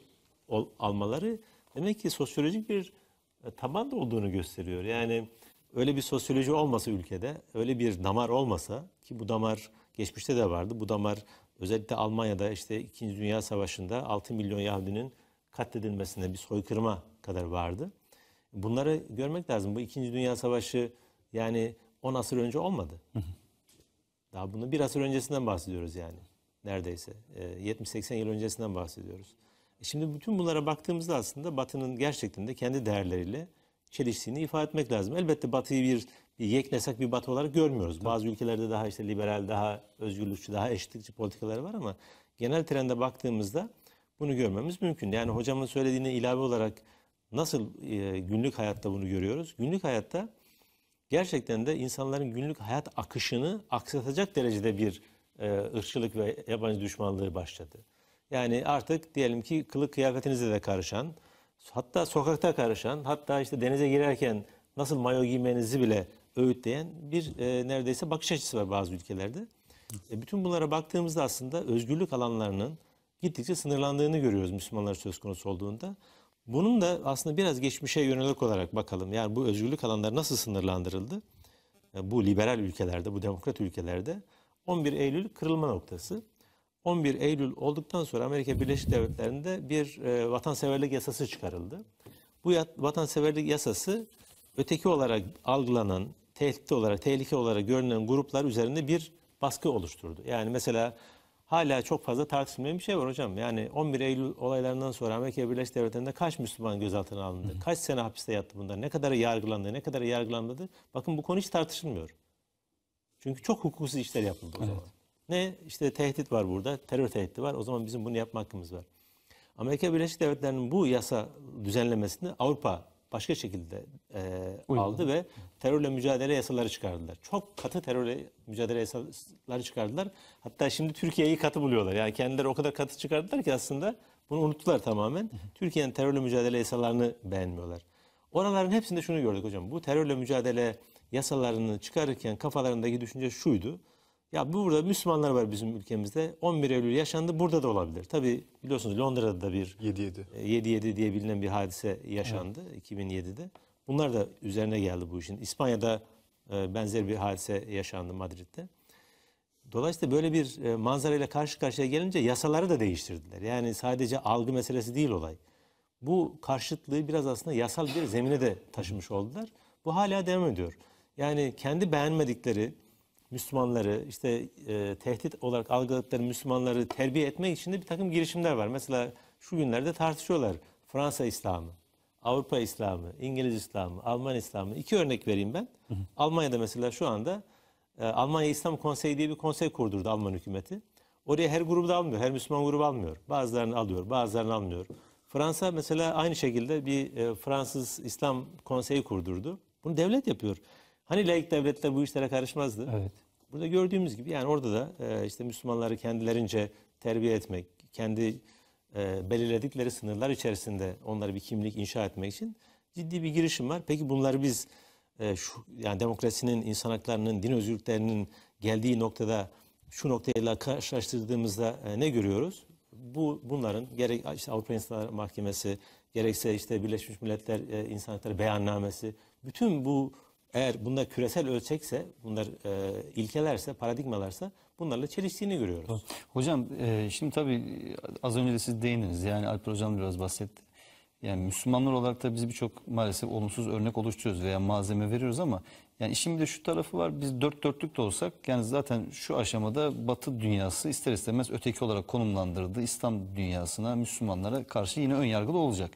almaları demek ki sosyolojik bir e, taban da olduğunu gösteriyor. Yani öyle bir sosyoloji olmasa ülkede, öyle bir damar olmasa ki bu damar geçmişte de vardı. Bu damar özellikle Almanya'da işte 2. Dünya Savaşı'nda 6 milyon Yahudinin katledilmesinde bir soykırıma kadar vardı. Bunları görmek lazım. Bu 2. Dünya Savaşı yani 10 asır önce olmadı. Daha bunu bir asır öncesinden bahsediyoruz yani. Neredeyse. 70-80 ee, yıl öncesinden bahsediyoruz. E şimdi bütün bunlara baktığımızda aslında Batı'nın gerçekten de kendi değerleriyle çeliştiğini ifade etmek lazım. Elbette Batı'yı bir yeknesak bir Batı olarak görmüyoruz. Tabii. Bazı ülkelerde daha işte liberal, daha özgürlükçü, daha eşitlikçi politikalar var ama genel trende baktığımızda bunu görmemiz mümkün. Yani hocamın söylediğine ilave olarak nasıl e, günlük hayatta bunu görüyoruz? Günlük hayatta gerçekten de insanların günlük hayat akışını aksatacak derecede bir e, ırkçılık ve yabancı düşmanlığı başladı. Yani artık diyelim ki kılık kıyafetinize de karışan, hatta sokakta karışan, hatta işte denize girerken nasıl mayo giymenizi bile öğütleyen bir e, neredeyse bakış açısı var bazı ülkelerde. E, bütün bunlara baktığımızda aslında özgürlük alanlarının gittikçe sınırlandığını görüyoruz Müslümanlar söz konusu olduğunda. Bunun da aslında biraz geçmişe yönelik olarak bakalım. Yani bu özgürlük alanları nasıl sınırlandırıldı? E, bu liberal ülkelerde, bu demokrat ülkelerde 11 Eylül kırılma noktası. 11 Eylül olduktan sonra Amerika Birleşik Devletleri'nde bir e, vatanseverlik yasası çıkarıldı. Bu vatanseverlik yasası öteki olarak algılanan, tehdit olarak, tehlike olarak görünen gruplar üzerinde bir baskı oluşturdu. Yani mesela hala çok fazla tartışılmayan bir şey var hocam. Yani 11 Eylül olaylarından sonra Amerika Birleşik Devletleri'nde kaç Müslüman gözaltına alındı? Hı Kaç sene hapiste yattı bunlar? Ne kadar yargılandı? Ne kadar yargılanmadı? Bakın bu konu hiç tartışılmıyor. Çünkü çok hukuksuz işler yapıldı o evet. zaman. Ne? İşte tehdit var burada, terör tehdidi var. O zaman bizim bunu yapma hakkımız var. Amerika Birleşik Devletleri'nin bu yasa düzenlemesini Avrupa başka şekilde e, aldı ve terörle mücadele yasaları çıkardılar. Çok katı terörle mücadele yasaları çıkardılar. Hatta şimdi Türkiye'yi katı buluyorlar. Yani kendileri o kadar katı çıkardılar ki aslında bunu unuttular tamamen. Türkiye'nin terörle mücadele yasalarını beğenmiyorlar. Oraların hepsinde şunu gördük hocam. Bu terörle mücadele yasalarını çıkarırken kafalarındaki düşünce şuydu. Ya bu burada Müslümanlar var bizim ülkemizde. 11 Eylül yaşandı. Burada da olabilir. Tabi biliyorsunuz Londra'da da bir 7-7 7-7 diye bilinen bir hadise yaşandı evet. 2007'de. Bunlar da üzerine geldi bu işin. İspanya'da e, benzer bir hadise yaşandı Madrid'de. Dolayısıyla böyle bir e, manzarayla karşı karşıya gelince yasaları da değiştirdiler. Yani sadece algı meselesi değil olay. Bu karşıtlığı biraz aslında yasal bir zemine de taşımış oldular. Bu hala devam ediyor. Yani kendi beğenmedikleri Müslümanları işte e, tehdit olarak algıladıkları Müslümanları terbiye etmek için de bir takım girişimler var. Mesela şu günlerde tartışıyorlar Fransa İslamı, Avrupa İslamı, İngiliz İslamı, Alman İslamı. İki örnek vereyim ben. Hı hı. Almanya'da mesela şu anda e, Almanya İslam Konseyi diye bir konsey kurdurdu Alman hükümeti. Oraya her grubu da almıyor, her Müslüman grubu almıyor. Bazılarını alıyor, bazılarını almıyor. Fransa mesela aynı şekilde bir e, Fransız İslam Konseyi kurdurdu. Bunu devlet yapıyor. Hani laik devletler bu işlere karışmazdı? Evet. Burada gördüğümüz gibi yani orada da e, işte Müslümanları kendilerince terbiye etmek, kendi e, belirledikleri sınırlar içerisinde onları bir kimlik inşa etmek için ciddi bir girişim var. Peki bunları biz e, şu, yani demokrasinin, insan haklarının, din özgürlüklerinin geldiği noktada şu noktayla karşılaştırdığımızda e, ne görüyoruz? Bu bunların gerek işte Avrupa İnsan Mahkemesi, gerekse işte Birleşmiş Milletler e, İnsan Hakları Beyannamesi, bütün bu eğer bunlar küresel ölçekse, bunlar e, ilkelerse, paradigmalarsa bunlarla çeliştiğini görüyoruz. Hocam e, şimdi tabii az önce de siz değindiniz. Yani Alper Hocam biraz bahsetti. Yani Müslümanlar olarak da biz birçok maalesef olumsuz örnek oluşturuyoruz veya malzeme veriyoruz ama yani işin de şu tarafı var. Biz dört dörtlük de olsak yani zaten şu aşamada Batı dünyası ister istemez öteki olarak konumlandırdığı İslam dünyasına, Müslümanlara karşı yine ön yargılı olacak.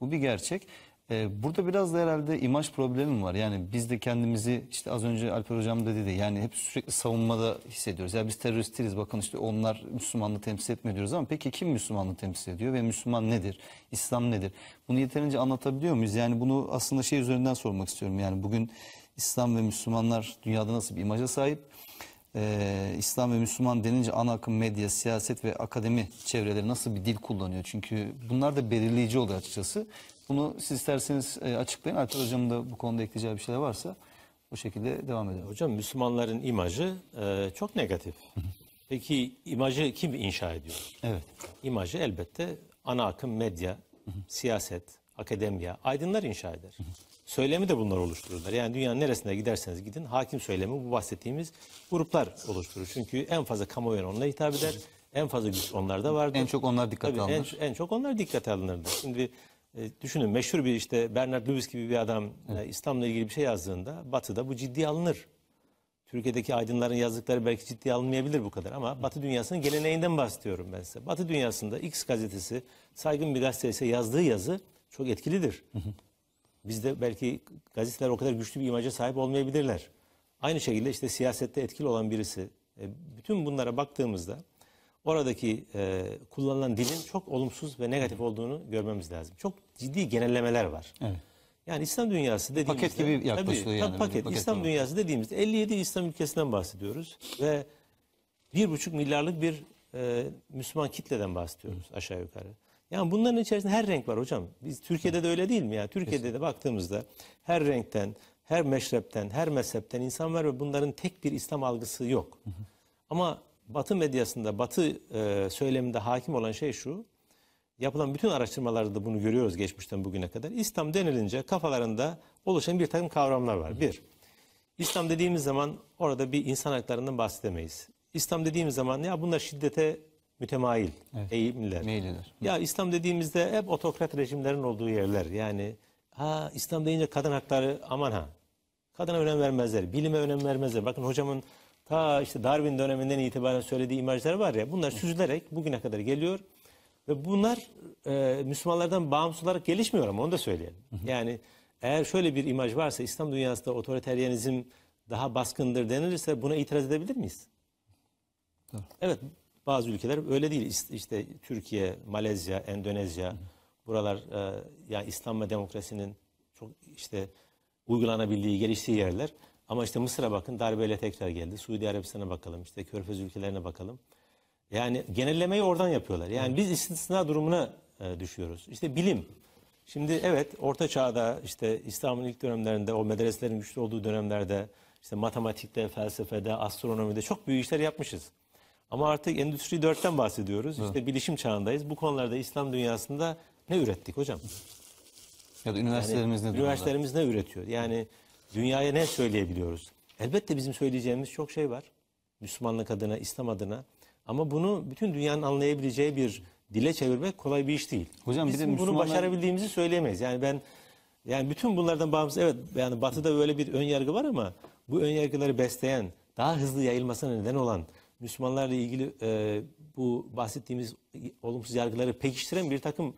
Bu bir gerçek. Ee, burada biraz da herhalde imaj problemi var. Yani biz de kendimizi işte az önce Alper Hocam da dedi yani hep sürekli savunmada hissediyoruz. Ya biz teröristiz bakın işte onlar Müslümanlığı temsil etmiyoruz ama peki kim Müslümanlığı temsil ediyor ve Müslüman nedir? İslam nedir? Bunu yeterince anlatabiliyor muyuz? Yani bunu aslında şey üzerinden sormak istiyorum. Yani bugün İslam ve Müslümanlar dünyada nasıl bir imaja sahip? Ee, İslam ve Müslüman denince ana akım medya, siyaset ve akademi çevreleri nasıl bir dil kullanıyor? Çünkü bunlar da belirleyici oluyor açıkçası. Bunu siz isterseniz e, açıklayın. Alper Hocam da bu konuda ekleyeceği bir şeyler varsa bu şekilde devam edelim. Hocam Müslümanların imajı e, çok negatif. Peki imajı kim inşa ediyor? Evet. İmajı elbette ana akım medya, siyaset, akademiya, aydınlar inşa eder. Hı Söylemi de bunlar oluştururlar. Yani dünyanın neresine giderseniz gidin hakim söylemi bu bahsettiğimiz gruplar oluşturur. Çünkü en fazla kamuoyu onunla hitap eder. En fazla güç onlarda vardır. En çok onlar dikkate alınır. En, en çok onlar dikkate alınırdı. Şimdi e, düşünün meşhur bir işte Bernard Lewis gibi bir adam e, İslam'la ilgili bir şey yazdığında Batı'da bu ciddi alınır. Türkiye'deki aydınların yazdıkları belki ciddi alınmayabilir bu kadar ama Batı dünyasının geleneğinden bahsediyorum ben size. Batı dünyasında X gazetesi saygın bir gazete ise yazdığı yazı çok etkilidir. Bizde belki gazeteler o kadar güçlü bir imaja sahip olmayabilirler. Aynı şekilde işte siyasette etkili olan birisi. E, bütün bunlara baktığımızda oradaki e, kullanılan dilin çok olumsuz ve negatif olduğunu görmemiz lazım. Çok ciddi genellemeler var. Evet. Yani İslam dünyası dediğimizde... Paket gibi yaklaşılıyor tabii, yani. Paket, paket İslam olarak. dünyası dediğimizde 57 İslam ülkesinden bahsediyoruz. Ve 1,5 milyarlık bir e, Müslüman kitleden bahsediyoruz aşağı yukarı. Yani bunların içerisinde her renk var hocam. Biz Türkiye'de de öyle değil mi ya? Türkiye'de Kesinlikle. de baktığımızda her renkten, her meşrepten, her mezhepten insan var ve bunların tek bir İslam algısı yok. Hı. Ama Batı medyasında, Batı e, söyleminde hakim olan şey şu yapılan bütün araştırmalarda da bunu görüyoruz geçmişten bugüne kadar. İslam denilince kafalarında oluşan bir takım kavramlar var. Bir, İslam dediğimiz zaman orada bir insan haklarından bahsedemeyiz. İslam dediğimiz zaman ya bunlar şiddete mütemail evet. eğilimler. Meyliler. Ya İslam dediğimizde hep otokrat rejimlerin olduğu yerler. Yani ha İslam deyince kadın hakları aman ha. Kadına önem vermezler, bilime önem vermezler. Bakın hocamın ta işte Darwin döneminden itibaren söylediği imajlar var ya bunlar süzülerek bugüne kadar geliyor. Ve bunlar e, Müslümanlardan bağımsız olarak gelişmiyor ama onu da söyleyelim. Hı hı. Yani eğer şöyle bir imaj varsa İslam dünyasında otoriteryenizm daha baskındır denilirse buna itiraz edebilir miyiz? Doğru. Evet bazı ülkeler öyle değil. İşte Türkiye, Malezya, Endonezya hı hı. buralar e, yani İslam ve demokrasinin çok işte uygulanabildiği, geliştiği yerler. Ama işte Mısır'a bakın darbeyle tekrar geldi. Suudi Arabistan'a bakalım, işte Körfez ülkelerine bakalım. Yani genellemeyi oradan yapıyorlar. Yani biz istisna durumuna e, düşüyoruz. İşte bilim. Şimdi evet orta çağda işte İslam'ın ilk dönemlerinde o medreselerin güçlü olduğu dönemlerde işte matematikte, felsefede, astronomide çok büyük işler yapmışız. Ama artık Endüstri 4'ten bahsediyoruz. Evet. İşte bilişim çağındayız. Bu konularda İslam dünyasında ne ürettik hocam? Ya da üniversitelerimiz yani, ne durumda? ne üretiyor? Yani dünyaya ne söyleyebiliyoruz? Elbette bizim söyleyeceğimiz çok şey var. Müslümanlık adına, İslam adına. Ama bunu bütün dünyanın anlayabileceği bir dile çevirmek kolay bir iş değil. Hocam Biz bir de Müslümanlar... bunu başarabildiğimizi söyleyemeyiz. Yani ben yani bütün bunlardan bağımsız evet yani batıda böyle bir ön yargı var ama bu ön yargıları besleyen, daha hızlı yayılmasına neden olan Müslümanlarla ilgili e, bu bahsettiğimiz olumsuz yargıları pekiştiren bir takım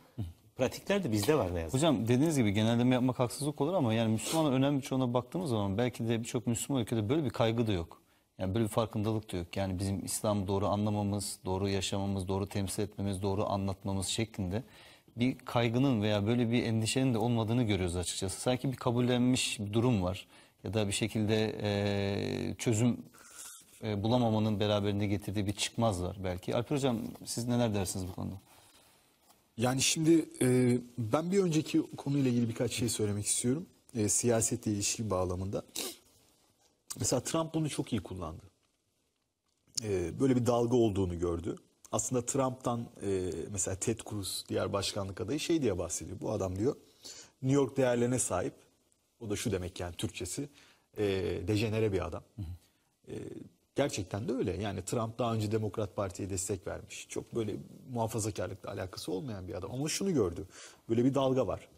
pratikler de bizde var ne yazık. Hocam dediğiniz gibi genelleme yapmak haksızlık olur ama yani Müslümanlar önemli bir çoğuna baktığımız zaman belki de birçok Müslüman ülkede böyle bir kaygı da yok. Yani böyle bir farkındalık da yok. Yani bizim İslam'ı doğru anlamamız, doğru yaşamamız, doğru temsil etmemiz, doğru anlatmamız şeklinde bir kaygının veya böyle bir endişenin de olmadığını görüyoruz açıkçası. Sanki bir kabullenmiş bir durum var ya da bir şekilde e, çözüm e, bulamamanın beraberinde getirdiği bir çıkmaz var belki. Alper Hocam siz neler dersiniz bu konuda? Yani şimdi e, ben bir önceki konuyla ilgili birkaç şey söylemek istiyorum. E, siyasetle ilişki bağlamında. Mesela Trump bunu çok iyi kullandı. Ee, böyle bir dalga olduğunu gördü. Aslında Trump'tan e, mesela Ted Cruz diğer başkanlık adayı şey diye bahsediyor. Bu adam diyor New York değerlerine sahip. O da şu demek yani Türkçesi e, dejenere bir adam. E, gerçekten de öyle. Yani Trump daha önce Demokrat Parti'ye destek vermiş. Çok böyle muhafazakarlıkla alakası olmayan bir adam. Ama şunu gördü. Böyle bir dalga var.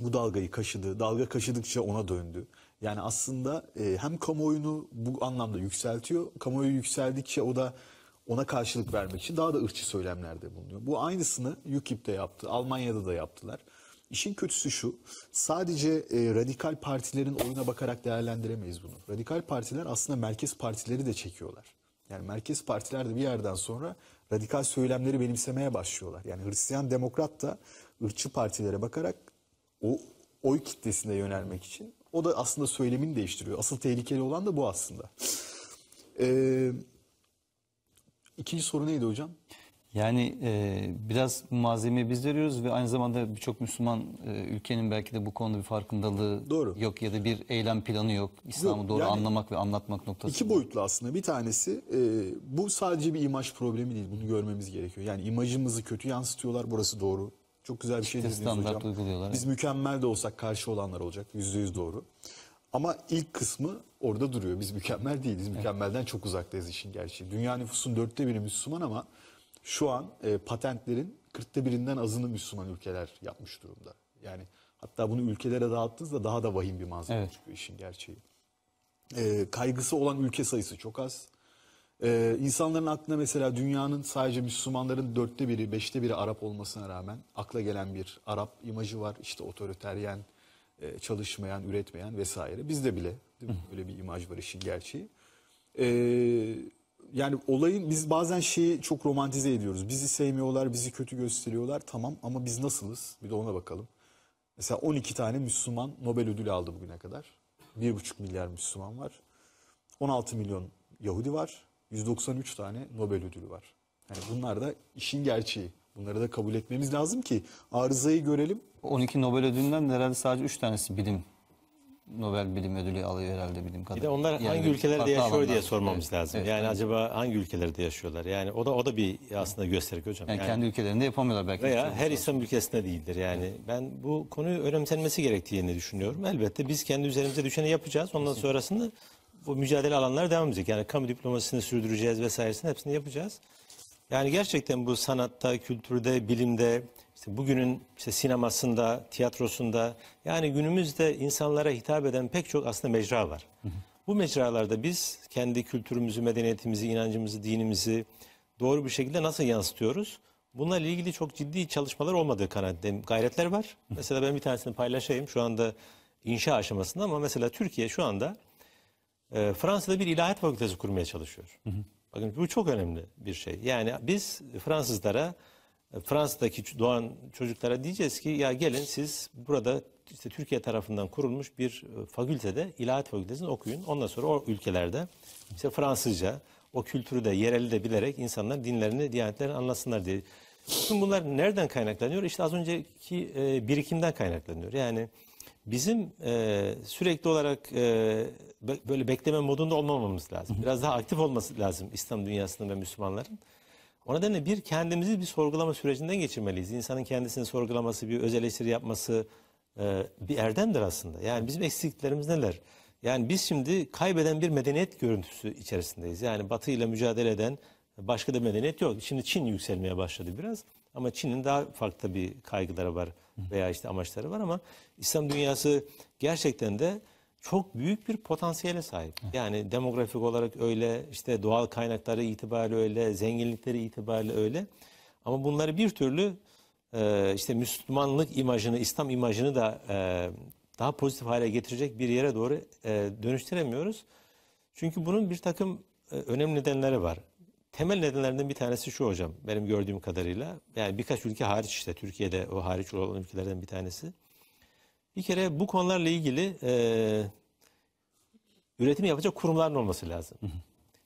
Bu dalgayı kaşıdı. Dalga kaşıdıkça ona döndü. Yani aslında e, hem kamuoyunu bu anlamda yükseltiyor. Kamuoyu yükseldikçe o da ona karşılık vermek için daha da ırkçı söylemlerde bulunuyor. Bu aynısını UKIP'te yaptı, Almanya'da da yaptılar. İşin kötüsü şu, sadece e, radikal partilerin oyuna bakarak değerlendiremeyiz bunu. Radikal partiler aslında merkez partileri de çekiyorlar. Yani merkez partiler de bir yerden sonra radikal söylemleri benimsemeye başlıyorlar. Yani Hristiyan Demokrat da ırkçı partilere bakarak o oy kitlesine yönelmek için o da aslında söylemini değiştiriyor. Asıl tehlikeli olan da bu aslında. Ee, ikinci soru neydi hocam? Yani e, biraz malzemeyi biz veriyoruz ve aynı zamanda birçok Müslüman e, ülkenin belki de bu konuda bir farkındalığı doğru. yok ya da bir eylem planı yok. İslam'ı doğru yani, anlamak ve anlatmak noktası. İki boyutlu aslında. Bir tanesi e, bu sadece bir imaj problemi değil. Bunu görmemiz gerekiyor. Yani imajımızı kötü yansıtıyorlar. Burası doğru. Çok güzel bir şey işte dediniz hocam. uyguluyorlar. Biz mükemmel de olsak karşı olanlar olacak. Yüzde yüz doğru. Ama ilk kısmı orada duruyor. Biz mükemmel değiliz. Mükemmelden çok uzaktayız işin gerçeği. Dünya nüfusun dörtte biri Müslüman ama şu an e, patentlerin kırkta birinden azını Müslüman ülkeler yapmış durumda. Yani hatta bunu ülkelere dağıttığınızda daha da vahim bir manzara evet. çıkıyor işin gerçeği. E, kaygısı olan ülke sayısı çok az. Ee, insanların aklına mesela dünyanın sadece Müslümanların dörtte biri, beşte biri Arap olmasına rağmen akla gelen bir Arap imajı var. İşte otoriteryen, e, çalışmayan, üretmeyen vesaire. Bizde bile değil mi? öyle bir imaj var işin gerçeği. Ee, yani olayın biz bazen şeyi çok romantize ediyoruz. Bizi sevmiyorlar, bizi kötü gösteriyorlar. Tamam ama biz nasılız? Bir de ona bakalım. Mesela 12 tane Müslüman Nobel ödülü aldı bugüne kadar. 1,5 milyar Müslüman var. 16 milyon Yahudi var. 193 tane Nobel ödülü var. Yani bunlar da işin gerçeği. Bunları da kabul etmemiz lazım ki arızayı görelim. 12 Nobel ödülünden herhalde sadece 3 tanesi bilim. Nobel Bilim Ödülü alıyor herhalde bilim kadar. Bir de onlar yani hangi ülkelerde yaşıyor alanlar. diye sormamız evet, lazım. Evet, yani evet. acaba hangi ülkelerde yaşıyorlar? Yani o da o da bir aslında gösterge hocam. Yani, yani kendi ülkelerinde yapamıyorlar belki. Veya her İslam ülkesinde değildir yani. Evet. Ben bu konuyu önemsenmesi gerektiğini düşünüyorum. Elbette biz kendi üzerimize düşeni yapacağız. Ondan Kesinlikle. sonrasını bu mücadele alanları devam edecek. Yani kamu diplomasisini sürdüreceğiz vesairesini hepsini yapacağız. Yani gerçekten bu sanatta, kültürde, bilimde, işte bugünün işte sinemasında, tiyatrosunda yani günümüzde insanlara hitap eden pek çok aslında mecra var. Bu mecralarda biz kendi kültürümüzü, medeniyetimizi, inancımızı, dinimizi doğru bir şekilde nasıl yansıtıyoruz? Bunlarla ilgili çok ciddi çalışmalar olmadığı kanaatindeyim. Gayretler var. Mesela ben bir tanesini paylaşayım. Şu anda inşa aşamasında ama mesela Türkiye şu anda e, Fransa'da bir ilahiyat fakültesi kurmaya çalışıyor. Hı hı. Bakın bu çok önemli bir şey. Yani biz Fransızlara, Fransa'daki doğan çocuklara diyeceğiz ki ya gelin siz burada işte Türkiye tarafından kurulmuş bir e, fakültede ilahiyat fakültesini okuyun. Ondan sonra o ülkelerde işte Fransızca, o kültürü de yereli de bilerek insanlar dinlerini, diyanetlerini anlasınlar diye. Bütün bunlar nereden kaynaklanıyor? İşte az önceki e, birikimden kaynaklanıyor. Yani bizim e, sürekli olarak böyle bekleme modunda olmamamız lazım. Biraz daha aktif olması lazım İslam dünyasının ve Müslümanların. O nedenle bir kendimizi bir sorgulama sürecinden geçirmeliyiz. İnsanın kendisini sorgulaması, bir öz eleştiri yapması e, bir erdemdir aslında. Yani bizim eksikliklerimiz neler? Yani biz şimdi kaybeden bir medeniyet görüntüsü içerisindeyiz. Yani Batı ile mücadele eden başka da medeniyet yok. Şimdi Çin yükselmeye başladı biraz. Ama Çin'in daha farklı bir kaygıları var veya işte amaçları var ama İslam dünyası gerçekten de çok büyük bir potansiyele sahip. Yani demografik olarak öyle, işte doğal kaynakları itibariyle öyle, zenginlikleri itibariyle öyle. Ama bunları bir türlü e, işte Müslümanlık imajını, İslam imajını da e, daha pozitif hale getirecek bir yere doğru e, dönüştüremiyoruz. Çünkü bunun bir takım önemli nedenleri var. Temel nedenlerden bir tanesi şu hocam, benim gördüğüm kadarıyla. Yani birkaç ülke hariç işte, Türkiye'de o hariç olan ülkelerden bir tanesi. Bir kere bu konularla ilgili e, üretim yapacak kurumların olması lazım.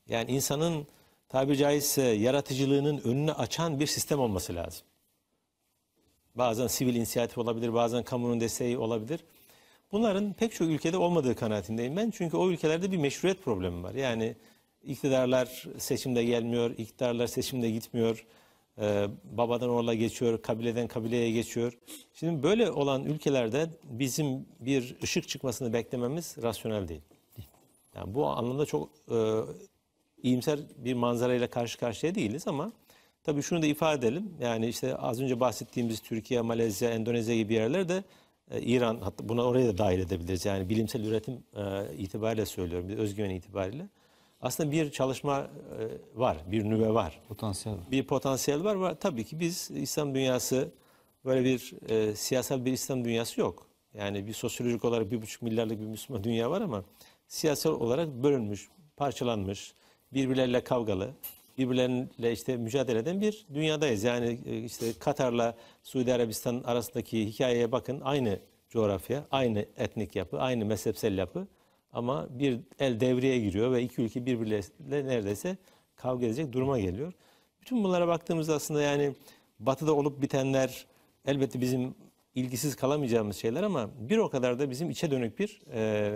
Yani insanın tabiri caizse yaratıcılığının önünü açan bir sistem olması lazım. Bazen sivil inisiyatif olabilir, bazen kamunun desteği olabilir. Bunların pek çok ülkede olmadığı kanaatindeyim ben. Çünkü o ülkelerde bir meşruiyet problemi var. Yani iktidarlar seçimde gelmiyor, iktidarlar seçimde gitmiyor. Ee, babadan oğula geçiyor, kabileden kabileye geçiyor. Şimdi böyle olan ülkelerde bizim bir ışık çıkmasını beklememiz rasyonel değil. Yani bu anlamda çok e, iyimser bir manzarayla karşı karşıya değiliz ama tabii şunu da ifade edelim. Yani işte az önce bahsettiğimiz Türkiye, Malezya, Endonezya gibi yerlerde e, İran hatta buna oraya da dahil edebiliriz. Yani bilimsel üretim e, itibariyle söylüyorum, bir özgüven itibariyle aslında bir çalışma e, var, bir nüve var. Potansiyel var. Bir potansiyel var. var. Tabii ki biz İslam dünyası böyle bir e, siyasal bir İslam dünyası yok. Yani bir sosyolojik olarak bir buçuk milyarlık bir Müslüman dünya var ama siyasal olarak bölünmüş, parçalanmış, birbirleriyle kavgalı, birbirleriyle işte mücadele eden bir dünyadayız. Yani e, işte Katar'la Suudi Arabistan arasındaki hikayeye bakın aynı coğrafya, aynı etnik yapı, aynı mezhepsel yapı. Ama bir el devreye giriyor ve iki ülke birbirleriyle neredeyse kavga edecek duruma geliyor. Bütün bunlara baktığımızda aslında yani batıda olup bitenler elbette bizim ilgisiz kalamayacağımız şeyler ama bir o kadar da bizim içe dönük bir e,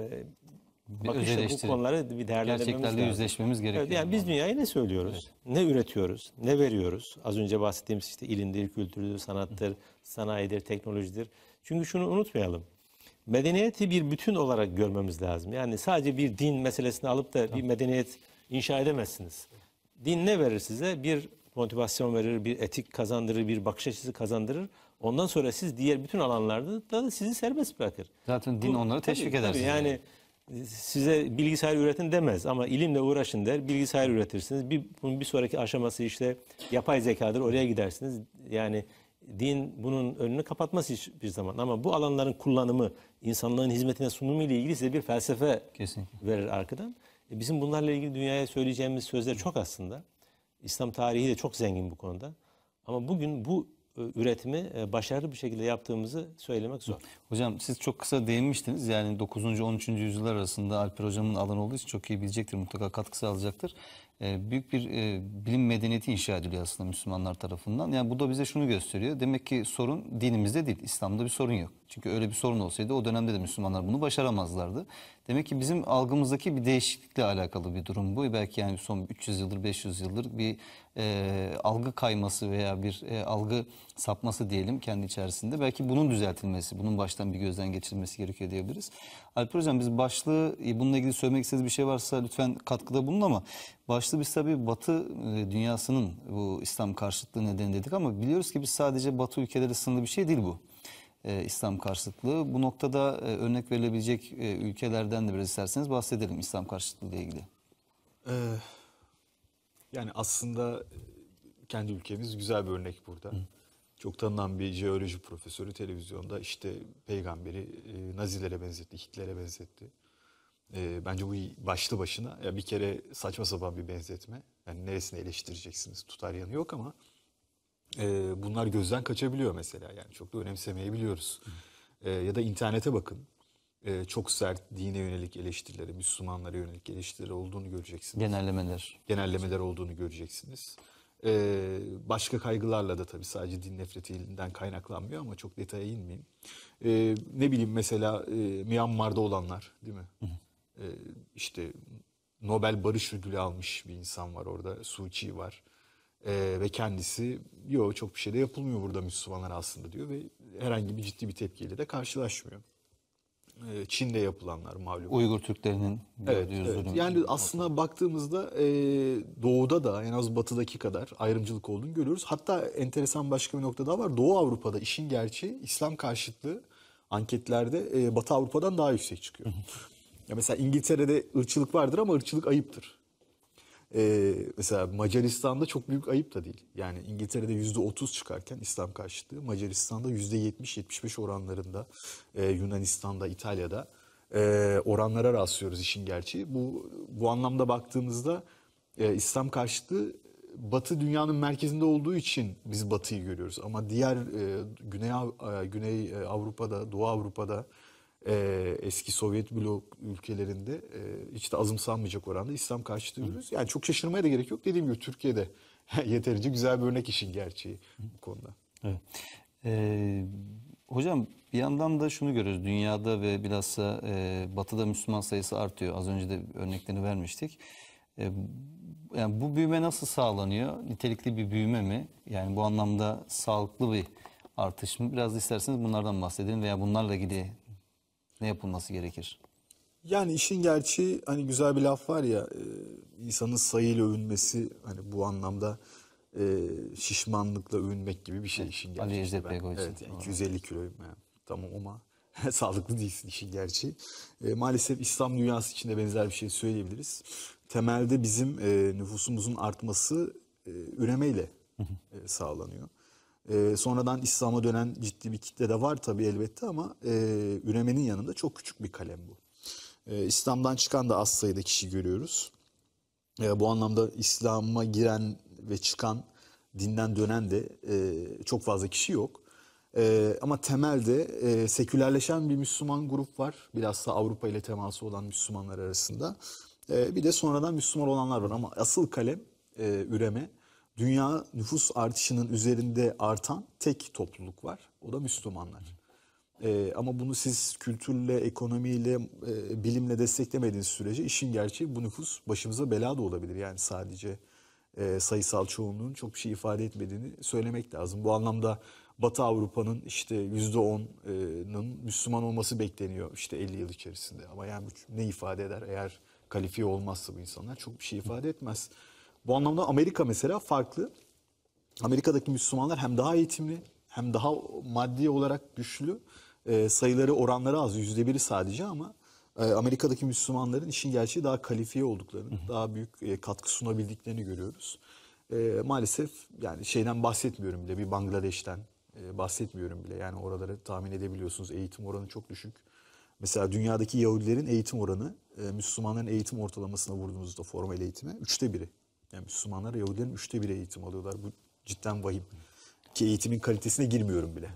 bakışla bu konuları bir değerlendirmemiz Gerçeklerle lazım. yüzleşmemiz gerekiyor. Evet, yani biz dünyaya ne söylüyoruz? Evet. Ne üretiyoruz? Ne veriyoruz? Az önce bahsettiğimiz işte ilindir, kültürdür, sanattır, sanayidir, teknolojidir. Çünkü şunu unutmayalım medeniyeti bir bütün olarak görmemiz lazım. Yani sadece bir din meselesini alıp da bir medeniyet inşa edemezsiniz. Din ne verir size? Bir motivasyon verir, bir etik kazandırır, bir bakış açısı kazandırır. Ondan sonra siz diğer bütün alanlarda da sizi serbest bırakır. Zaten din Bu, onları teşvik eder. yani, yani size bilgisayar üretin demez ama ilimle uğraşın der. Bilgisayar üretirsiniz. Bir, bunun bir sonraki aşaması işte yapay zekadır. Oraya gidersiniz. Yani din bunun önünü kapatmaz hiçbir zaman. Ama bu alanların kullanımı, insanların hizmetine sunumu ile ilgili size bir felsefe Kesinlikle. verir arkadan. E bizim bunlarla ilgili dünyaya söyleyeceğimiz sözler çok aslında. İslam tarihi de çok zengin bu konuda. Ama bugün bu e, üretimi e, başarılı bir şekilde yaptığımızı söylemek zor. Hocam siz çok kısa değinmiştiniz. Yani 9. 13. yüzyıllar arasında Alper hocamın alanı olduğu için çok iyi bilecektir. Mutlaka katkısı alacaktır. E, büyük bir e, bilim medeniyeti inşa ediliyor aslında Müslümanlar tarafından. Yani bu da bize şunu gösteriyor. Demek ki sorun dinimizde değil, İslam'da bir sorun yok. Çünkü öyle bir sorun olsaydı o dönemde de Müslümanlar bunu başaramazlardı. Demek ki bizim algımızdaki bir değişiklikle alakalı bir durum bu. Belki yani son 300 yıldır 500 yıldır bir e, algı kayması veya bir e, algı sapması diyelim kendi içerisinde. Belki bunun düzeltilmesi, bunun baştan bir gözden geçirilmesi gerekiyor diyebiliriz. Alper Hocam biz başlığı e, bununla ilgili söylemek istediğiniz bir şey varsa lütfen katkıda bulun ama başlı biz tabii Batı e, dünyasının bu İslam karşıtlığı nedeni dedik ama biliyoruz ki biz sadece Batı ülkeleri sınırlı bir şey değil bu. E, İslam karşıtlığı. Bu noktada e, örnek verilebilecek e, ülkelerden de biraz isterseniz bahsedelim İslam karşıtlığı ile ilgili. Ee, yani aslında kendi ülkemiz güzel bir örnek burada. Hı. Çok tanınan bir jeoloji profesörü televizyonda işte peygamberi e, Nazilere benzetti, Hitler'e benzetti. E, bence bu başlı başına ya bir kere saçma sapan bir benzetme. Yani neresini eleştireceksiniz tutar yanı yok ama e, bunlar gözden kaçabiliyor mesela yani çok da önemsemeyebiliyoruz. E, ya da internete bakın. E, çok sert dine yönelik eleştirileri, Müslümanlara yönelik eleştirileri olduğunu göreceksiniz. Genellemeler. Genellemeler olduğunu göreceksiniz. Ee, başka kaygılarla da tabii sadece din nefretinden kaynaklanmıyor ama çok detaya inmeyeyim. Ee, ne bileyim mesela e, Myanmar'da olanlar değil mi? Hı hı. Ee, işte Nobel Barış Ödülü almış bir insan var orada. Suu Kyi var. Ee, ve kendisi diyor çok bir şey de yapılmıyor burada Müslümanlar aslında diyor ve herhangi bir ciddi bir tepkiyle de karşılaşmıyor. Ee, Çin'de yapılanlar malum. Uygur Türklerinin evet, evet. Yani aslında ortada. baktığımızda e, doğuda da en az batıdaki kadar ayrımcılık olduğunu görüyoruz. Hatta enteresan başka bir nokta daha var. Doğu Avrupa'da işin gerçeği İslam karşıtlığı anketlerde e, Batı Avrupa'dan daha yüksek çıkıyor. ya mesela İngiltere'de ırçılık vardır ama ırçılık ayıptır e, mesela Macaristan'da çok büyük ayıp da değil. Yani İngiltere'de yüzde otuz çıkarken İslam karşıtı Macaristan'da yüzde yetmiş yetmiş beş oranlarında e, Yunanistan'da, İtalya'da e, oranlara rastlıyoruz işin gerçeği. Bu, bu anlamda baktığımızda e, İslam karşıtı Batı dünyanın merkezinde olduğu için biz Batı'yı görüyoruz. Ama diğer e, Güney, e, Güney e, Avrupa'da, Doğu Avrupa'da e, eski Sovyet blok ülkelerinde e, hiç de azımsanmayacak oranda İslam karşıtı görüyoruz. Yani çok şaşırmaya da gerek yok. Dediğim gibi Türkiye'de yeterince güzel bir örnek işin gerçeği bu konuda. Evet. Ee, hocam bir yandan da şunu görüyoruz. Dünyada ve bilhassa e, batıda Müslüman sayısı artıyor. Az önce de örneklerini vermiştik. E, yani bu büyüme nasıl sağlanıyor? Nitelikli bir büyüme mi? Yani bu anlamda sağlıklı bir artış mı? Biraz isterseniz bunlardan bahsedelim veya bunlarla ilgili ne yapılması gerekir? Yani işin gerçeği hani güzel bir laf var ya e, insanın sayıyla övünmesi hani bu anlamda e, şişmanlıkla övünmek gibi bir şey işin gerçeği. Ali Ecdet Bey Evet yani 250 kiloyum yani. tamam ama sağlıklı değilsin işin gerçeği. E, maalesef İslam dünyası içinde benzer bir şey söyleyebiliriz. Temelde bizim nüfusumuzun artması üremeyle sağlanıyor. E, sonradan İslam'a dönen ciddi bir kitle de var tabii elbette ama e, üremenin yanında çok küçük bir kalem bu. E, İslam'dan çıkan da az sayıda kişi görüyoruz. E, bu anlamda İslam'a giren ve çıkan, dinden dönen de e, çok fazla kişi yok. E, ama temelde e, sekülerleşen bir Müslüman grup var. biraz Bilhassa Avrupa ile teması olan Müslümanlar arasında. E, bir de sonradan Müslüman olanlar var ama asıl kalem e, üreme dünya nüfus artışının üzerinde artan tek topluluk var. O da Müslümanlar. E, ama bunu siz kültürle, ekonomiyle, e, bilimle desteklemediğiniz sürece işin gerçeği bu nüfus başımıza bela da olabilir. Yani sadece e, sayısal çoğunluğun çok bir şey ifade etmediğini söylemek lazım. Bu anlamda Batı Avrupa'nın işte %10'ının Müslüman olması bekleniyor işte 50 yıl içerisinde. Ama yani ne ifade eder eğer kalifiye olmazsa bu insanlar çok bir şey ifade etmez. Bu anlamda Amerika mesela farklı. Amerika'daki Müslümanlar hem daha eğitimli hem daha maddi olarak güçlü. E, sayıları oranları az yüzde biri sadece ama e, Amerika'daki Müslümanların işin gerçeği daha kalifiye olduklarını, hı hı. daha büyük e, katkı sunabildiklerini görüyoruz. E, maalesef yani şeyden bahsetmiyorum bile bir Bangladeş'ten e, bahsetmiyorum bile. Yani oraları tahmin edebiliyorsunuz eğitim oranı çok düşük. Mesela dünyadaki Yahudilerin eğitim oranı e, Müslümanların eğitim ortalamasına vurduğumuzda formal eğitime üçte biri. Yani Müslümanlar Yahudilerin üçte biri eğitim alıyorlar. Bu cidden vahim. Ki eğitimin kalitesine girmiyorum bile.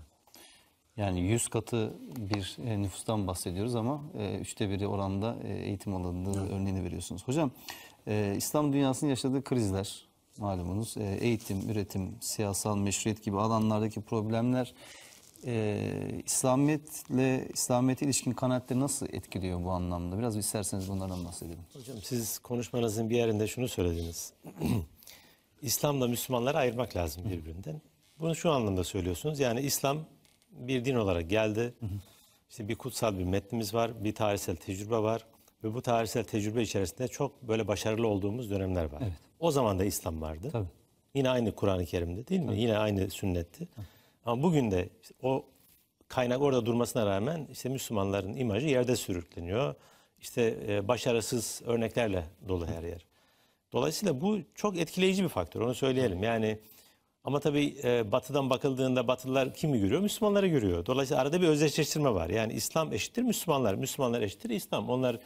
Yani yüz katı bir e, nüfustan bahsediyoruz ama e, üçte biri oranda e, eğitim alındığı evet. örneğini veriyorsunuz. Hocam İslam dünyasının yaşadığı krizler malumunuz eğitim, üretim, siyasal meşruiyet gibi alanlardaki problemler e, İslamiyet'le İslamiyet'e ilişkin kanaatleri nasıl etkiliyor bu anlamda? Biraz isterseniz bunlardan bahsedelim. Hocam siz konuşmanızın bir yerinde şunu söylediniz. İslamda Müslümanları ayırmak lazım birbirinden. Bunu şu anlamda söylüyorsunuz. Yani İslam bir din olarak geldi. İşte bir kutsal bir metnimiz var, bir tarihsel tecrübe var ve bu tarihsel tecrübe içerisinde çok böyle başarılı olduğumuz dönemler var. Evet. O zaman da İslam vardı. Tabii. Yine aynı Kur'an-ı Kerim'de değil mi? Tabii. Yine aynı sünnetti. Tabii. Ama bugün de işte o kaynak orada durmasına rağmen işte Müslümanların imajı yerde sürükleniyor. İşte e, başarısız örneklerle dolu her yer. Dolayısıyla bu çok etkileyici bir faktör onu söyleyelim. Yani ama tabii e, batıdan bakıldığında batılılar kimi görüyor? Müslümanları görüyor. Dolayısıyla arada bir özdeşleştirme var. Yani İslam eşittir Müslümanlar, Müslümanlar eşittir İslam. Onlar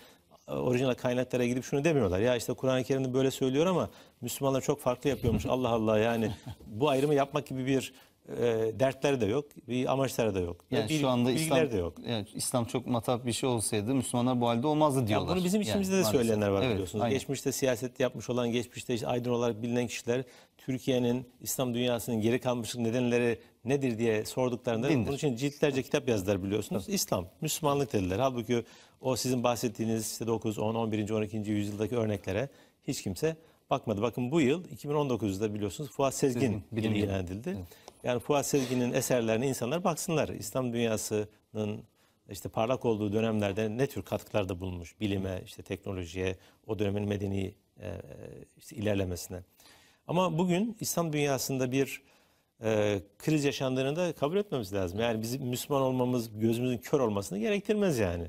e, orijinal kaynaklara gidip şunu demiyorlar. Ya işte Kur'an-ı Kerim'de böyle söylüyor ama Müslümanlar çok farklı yapıyormuş. Allah Allah yani bu ayrımı yapmak gibi bir e, dertleri de yok, bir amaçları da yok. Yani bir, şu anda İslam, de yok. Yani İslam çok matap bir şey olsaydı Müslümanlar bu halde olmazdı diyorlar. Yani bunu bizim içimizde yani, de maalesef. söyleyenler var evet, biliyorsunuz. Aynen. Geçmişte siyaset yapmış olan, geçmişte işte aydın olarak bilinen kişiler Türkiye'nin İslam dünyasının geri kalmışlık nedenleri nedir diye sorduklarında Dindir. bunun için ciltlerce kitap yazdılar biliyorsunuz. İslam, Müslümanlık dediler. Halbuki o sizin bahsettiğiniz işte 9, 10, 11. 12. yüzyıldaki örneklere hiç kimse bakmadı. Bakın bu yıl 2019'da biliyorsunuz Fuat Sezgin Sizin, ilgilendirildi. Evet. Yani Fuat Sezgin'in eserlerine insanlar baksınlar. İslam dünyasının işte parlak olduğu dönemlerde ne tür katkılarda bulunmuş bilime, işte teknolojiye, o dönemin medeni e, işte ilerlemesine. Ama bugün İslam dünyasında bir e, kriz yaşandığını da kabul etmemiz lazım. Yani bizim Müslüman olmamız, gözümüzün kör olmasını gerektirmez yani.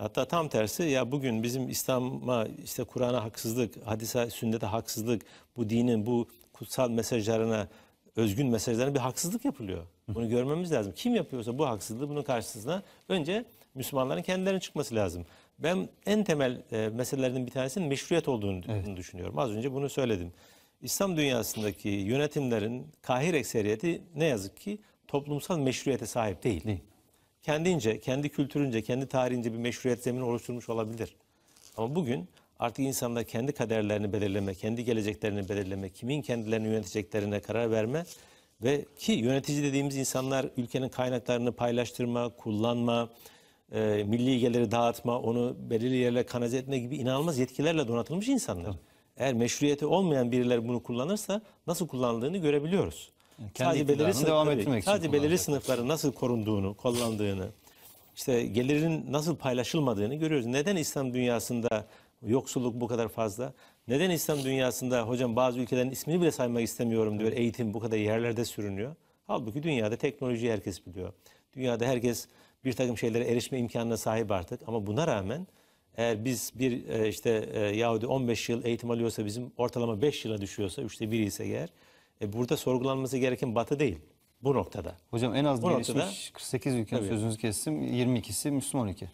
Hatta tam tersi ya bugün bizim İslam'a işte Kur'an'a haksızlık, hadise sünnete haksızlık, bu dinin bu kutsal mesajlarına, özgün mesajlarına bir haksızlık yapılıyor. Bunu görmemiz lazım. Kim yapıyorsa bu haksızlığı bunun karşısına önce Müslümanların kendilerinin çıkması lazım. Ben en temel e, meselelerden bir tanesinin meşruiyet olduğunu evet. düşünüyorum. Az önce bunu söyledim. İslam dünyasındaki yönetimlerin kahir ekseriyeti ne yazık ki toplumsal meşruiyete sahip değil. değil kendince, kendi kültürünce, kendi tarihince bir meşruiyet zemini oluşturmuş olabilir. Ama bugün artık insanlar kendi kaderlerini belirleme, kendi geleceklerini belirleme, kimin kendilerini yöneteceklerine karar verme ve ki yönetici dediğimiz insanlar ülkenin kaynaklarını paylaştırma, kullanma, e, milli geliri dağıtma, onu belirli yerlere kanalize etme gibi inanılmaz yetkilerle donatılmış insanlar. Eğer meşruiyeti olmayan birileri bunu kullanırsa nasıl kullandığını görebiliyoruz. Yani kendi tacibeleri, sınıfları, devam ettirmek için tacibeleri sınıfları nasıl korunduğunu, kullandığını, işte gelirin nasıl paylaşılmadığını görüyoruz. Neden İslam dünyasında yoksulluk bu kadar fazla? Neden İslam dünyasında hocam bazı ülkelerin ismini bile saymak istemiyorum diyor. Eğitim bu kadar yerlerde sürünüyor. Halbuki dünyada teknoloji herkes biliyor. Dünyada herkes bir takım şeylere erişme imkanına sahip artık. Ama buna rağmen eğer biz bir e, işte e, Yahudi 15 yıl eğitim alıyorsa bizim ortalama 5 yıla düşüyorsa, üçte biri ise eğer e burada sorgulanması gereken Batı değil. Bu noktada. Hocam en az Bu gelişmiş noktada, 48 ülkenin tabii. sözünüzü kestim. 22'si Müslüman ülke.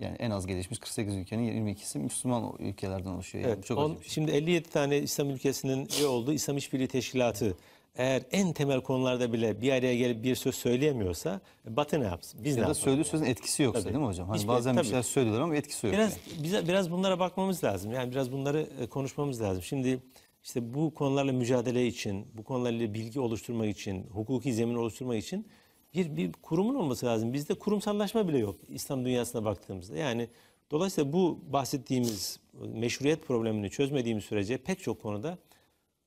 Yani en az gelişmiş 48 ülkenin 22'si Müslüman ülkelerden oluşuyor. Yani evet, çok on, şey. Şimdi 57 tane İslam ülkesinin üye olduğu İslam İşbirliği Teşkilatı eğer en temel konularda bile bir araya gelip bir söz söyleyemiyorsa e, Batı ne yapsın? Biz ya ne yapalım? Söylediği sözün etkisi yoksa tabii. değil mi hocam? Hani Hiçbir, bazen tabii. bir şeyler söylüyorlar ama etkisi yok. Biraz yani. bize biraz bunlara bakmamız lazım. Yani biraz bunları e, konuşmamız lazım. Şimdi işte bu konularla mücadele için, bu konularla bilgi oluşturmak için, hukuki zemin oluşturmak için bir, bir kurumun olması lazım. Bizde kurumsallaşma bile yok İslam dünyasına baktığımızda. Yani dolayısıyla bu bahsettiğimiz meşruiyet problemini çözmediğimiz sürece pek çok konuda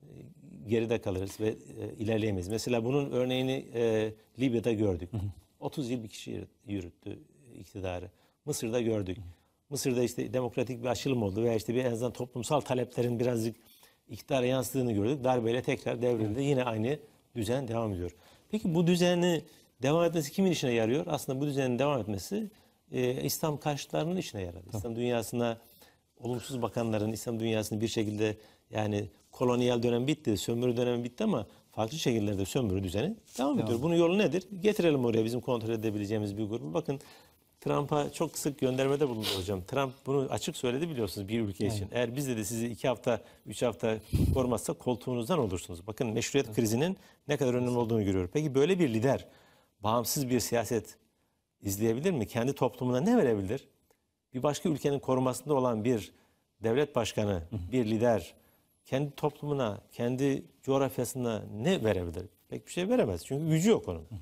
e, geride kalırız ve e, ilerleyemeyiz. Mesela bunun örneğini e, Libya'da gördük. 30 yıl bir kişi yürüttü iktidarı. Mısır'da gördük. Mısır'da işte demokratik bir açılım oldu veya işte bir en azından toplumsal taleplerin birazcık iktidara yansıdığını gördük. Darbeyle tekrar devrildi. Yine aynı düzen devam ediyor. Peki bu düzeni devam etmesi kimin işine yarıyor? Aslında bu düzenin devam etmesi e, İslam karşıtlarının işine yaradı. İslam dünyasına olumsuz bakanların İslam dünyasını bir şekilde yani kolonyal dönem bitti, sömürü dönemi bitti ama farklı şekillerde sömürü düzeni devam ediyor. Bunun yolu nedir? Getirelim oraya bizim kontrol edebileceğimiz bir grubu. Bakın Trump'a çok sık göndermede bulundu hocam. Trump bunu açık söyledi biliyorsunuz bir ülke için. Evet. Eğer biz de sizi iki hafta, üç hafta korumazsak koltuğunuzdan olursunuz. Bakın meşruiyet krizinin ne kadar önemli olduğunu görüyor. Peki böyle bir lider bağımsız bir siyaset izleyebilir mi? Kendi toplumuna ne verebilir? Bir başka ülkenin korumasında olan bir devlet başkanı, bir lider kendi toplumuna, kendi coğrafyasına ne verebilir? Pek bir şey veremez. Çünkü gücü yok onun. Hı hı.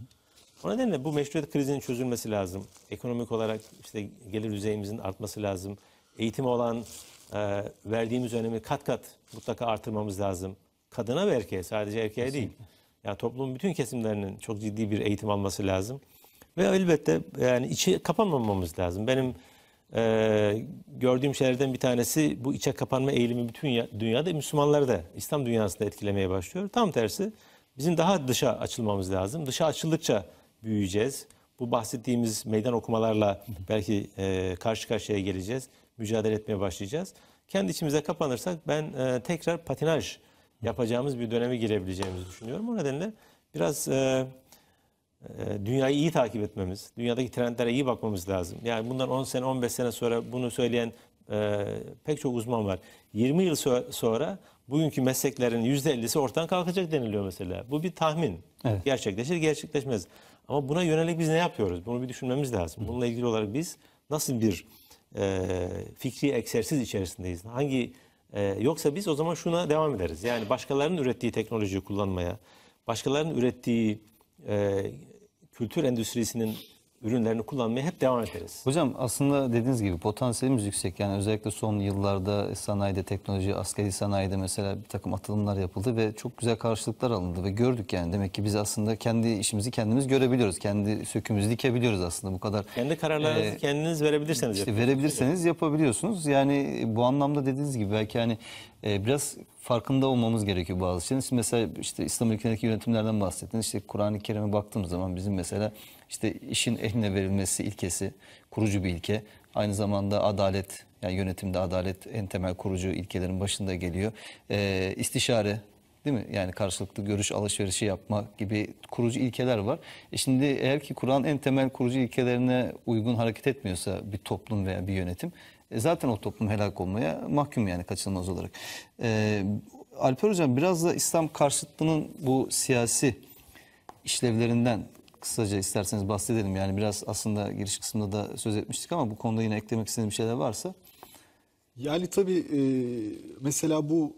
O nedenle bu meşruiyet krizinin çözülmesi lazım. Ekonomik olarak işte gelir düzeyimizin artması lazım. eğitim olan e, verdiğimiz önemi kat kat mutlaka artırmamız lazım. Kadına ve erkeğe sadece erkeğe Kesinlikle. değil. Yani toplumun bütün kesimlerinin çok ciddi bir eğitim alması lazım. Ve elbette yani içi kapanmamamız lazım. Benim e, gördüğüm şeylerden bir tanesi bu içe kapanma eğilimi bütün dünya, dünyada Müslümanları da İslam dünyasında etkilemeye başlıyor. Tam tersi bizim daha dışa açılmamız lazım. Dışa açıldıkça büyüyeceğiz. Bu bahsettiğimiz meydan okumalarla belki e, karşı karşıya geleceğiz. Mücadele etmeye başlayacağız. Kendi içimize kapanırsak ben e, tekrar patinaj yapacağımız bir döneme girebileceğimizi düşünüyorum. O nedenle biraz e, e, dünyayı iyi takip etmemiz, dünyadaki trendlere iyi bakmamız lazım. Yani bundan 10 sene, 15 sene sonra bunu söyleyen e, pek çok uzman var. 20 yıl so- sonra bugünkü mesleklerin %50'si ortadan kalkacak deniliyor mesela. Bu bir tahmin. Evet. Gerçekleşir, gerçekleşmez. Ama buna yönelik biz ne yapıyoruz? Bunu bir düşünmemiz lazım. Bununla ilgili olarak biz nasıl bir e, fikri egzersiz içerisindeyiz? Hangi e, yoksa biz o zaman şuna devam ederiz. Yani başkalarının ürettiği teknolojiyi kullanmaya, başkalarının ürettiği e, kültür endüstrisinin ürünlerini kullanmaya hep devam ederiz. Hocam aslında dediğiniz gibi potansiyelimiz yüksek. Yani özellikle son yıllarda sanayide, teknoloji, askeri sanayide mesela bir takım atılımlar yapıldı ve çok güzel karşılıklar alındı ve gördük yani. Demek ki biz aslında kendi işimizi kendimiz görebiliyoruz. Kendi sökümüzü dikebiliyoruz aslında bu kadar. Kendi kararlarınızı e, kendiniz verebilirseniz. Işte verebilirseniz yapabiliyorsunuz. Yani bu anlamda dediğiniz gibi belki hani e, biraz farkında olmamız gerekiyor bazı şeylerin. Şimdi mesela işte İslam ülkelerindeki yönetimlerden bahsettiniz. İşte Kur'an-ı Kerim'e baktığımız zaman bizim mesela işte işin ehline verilmesi ilkesi kurucu bir ilke. Aynı zamanda adalet yani yönetimde adalet en temel kurucu ilkelerin başında geliyor. E, istişare değil mi? Yani karşılıklı görüş alışverişi yapma gibi kurucu ilkeler var. E şimdi eğer ki Kur'an en temel kurucu ilkelerine uygun hareket etmiyorsa bir toplum veya bir yönetim e zaten o toplum helak olmaya mahkum yani kaçınılmaz olarak. E, Alper Hocam biraz da İslam karşıtlığının bu siyasi işlevlerinden kısaca isterseniz bahsedelim. Yani biraz aslında giriş kısmında da söz etmiştik ama bu konuda yine eklemek istediğim bir şeyler varsa. Yani tabii e, mesela bu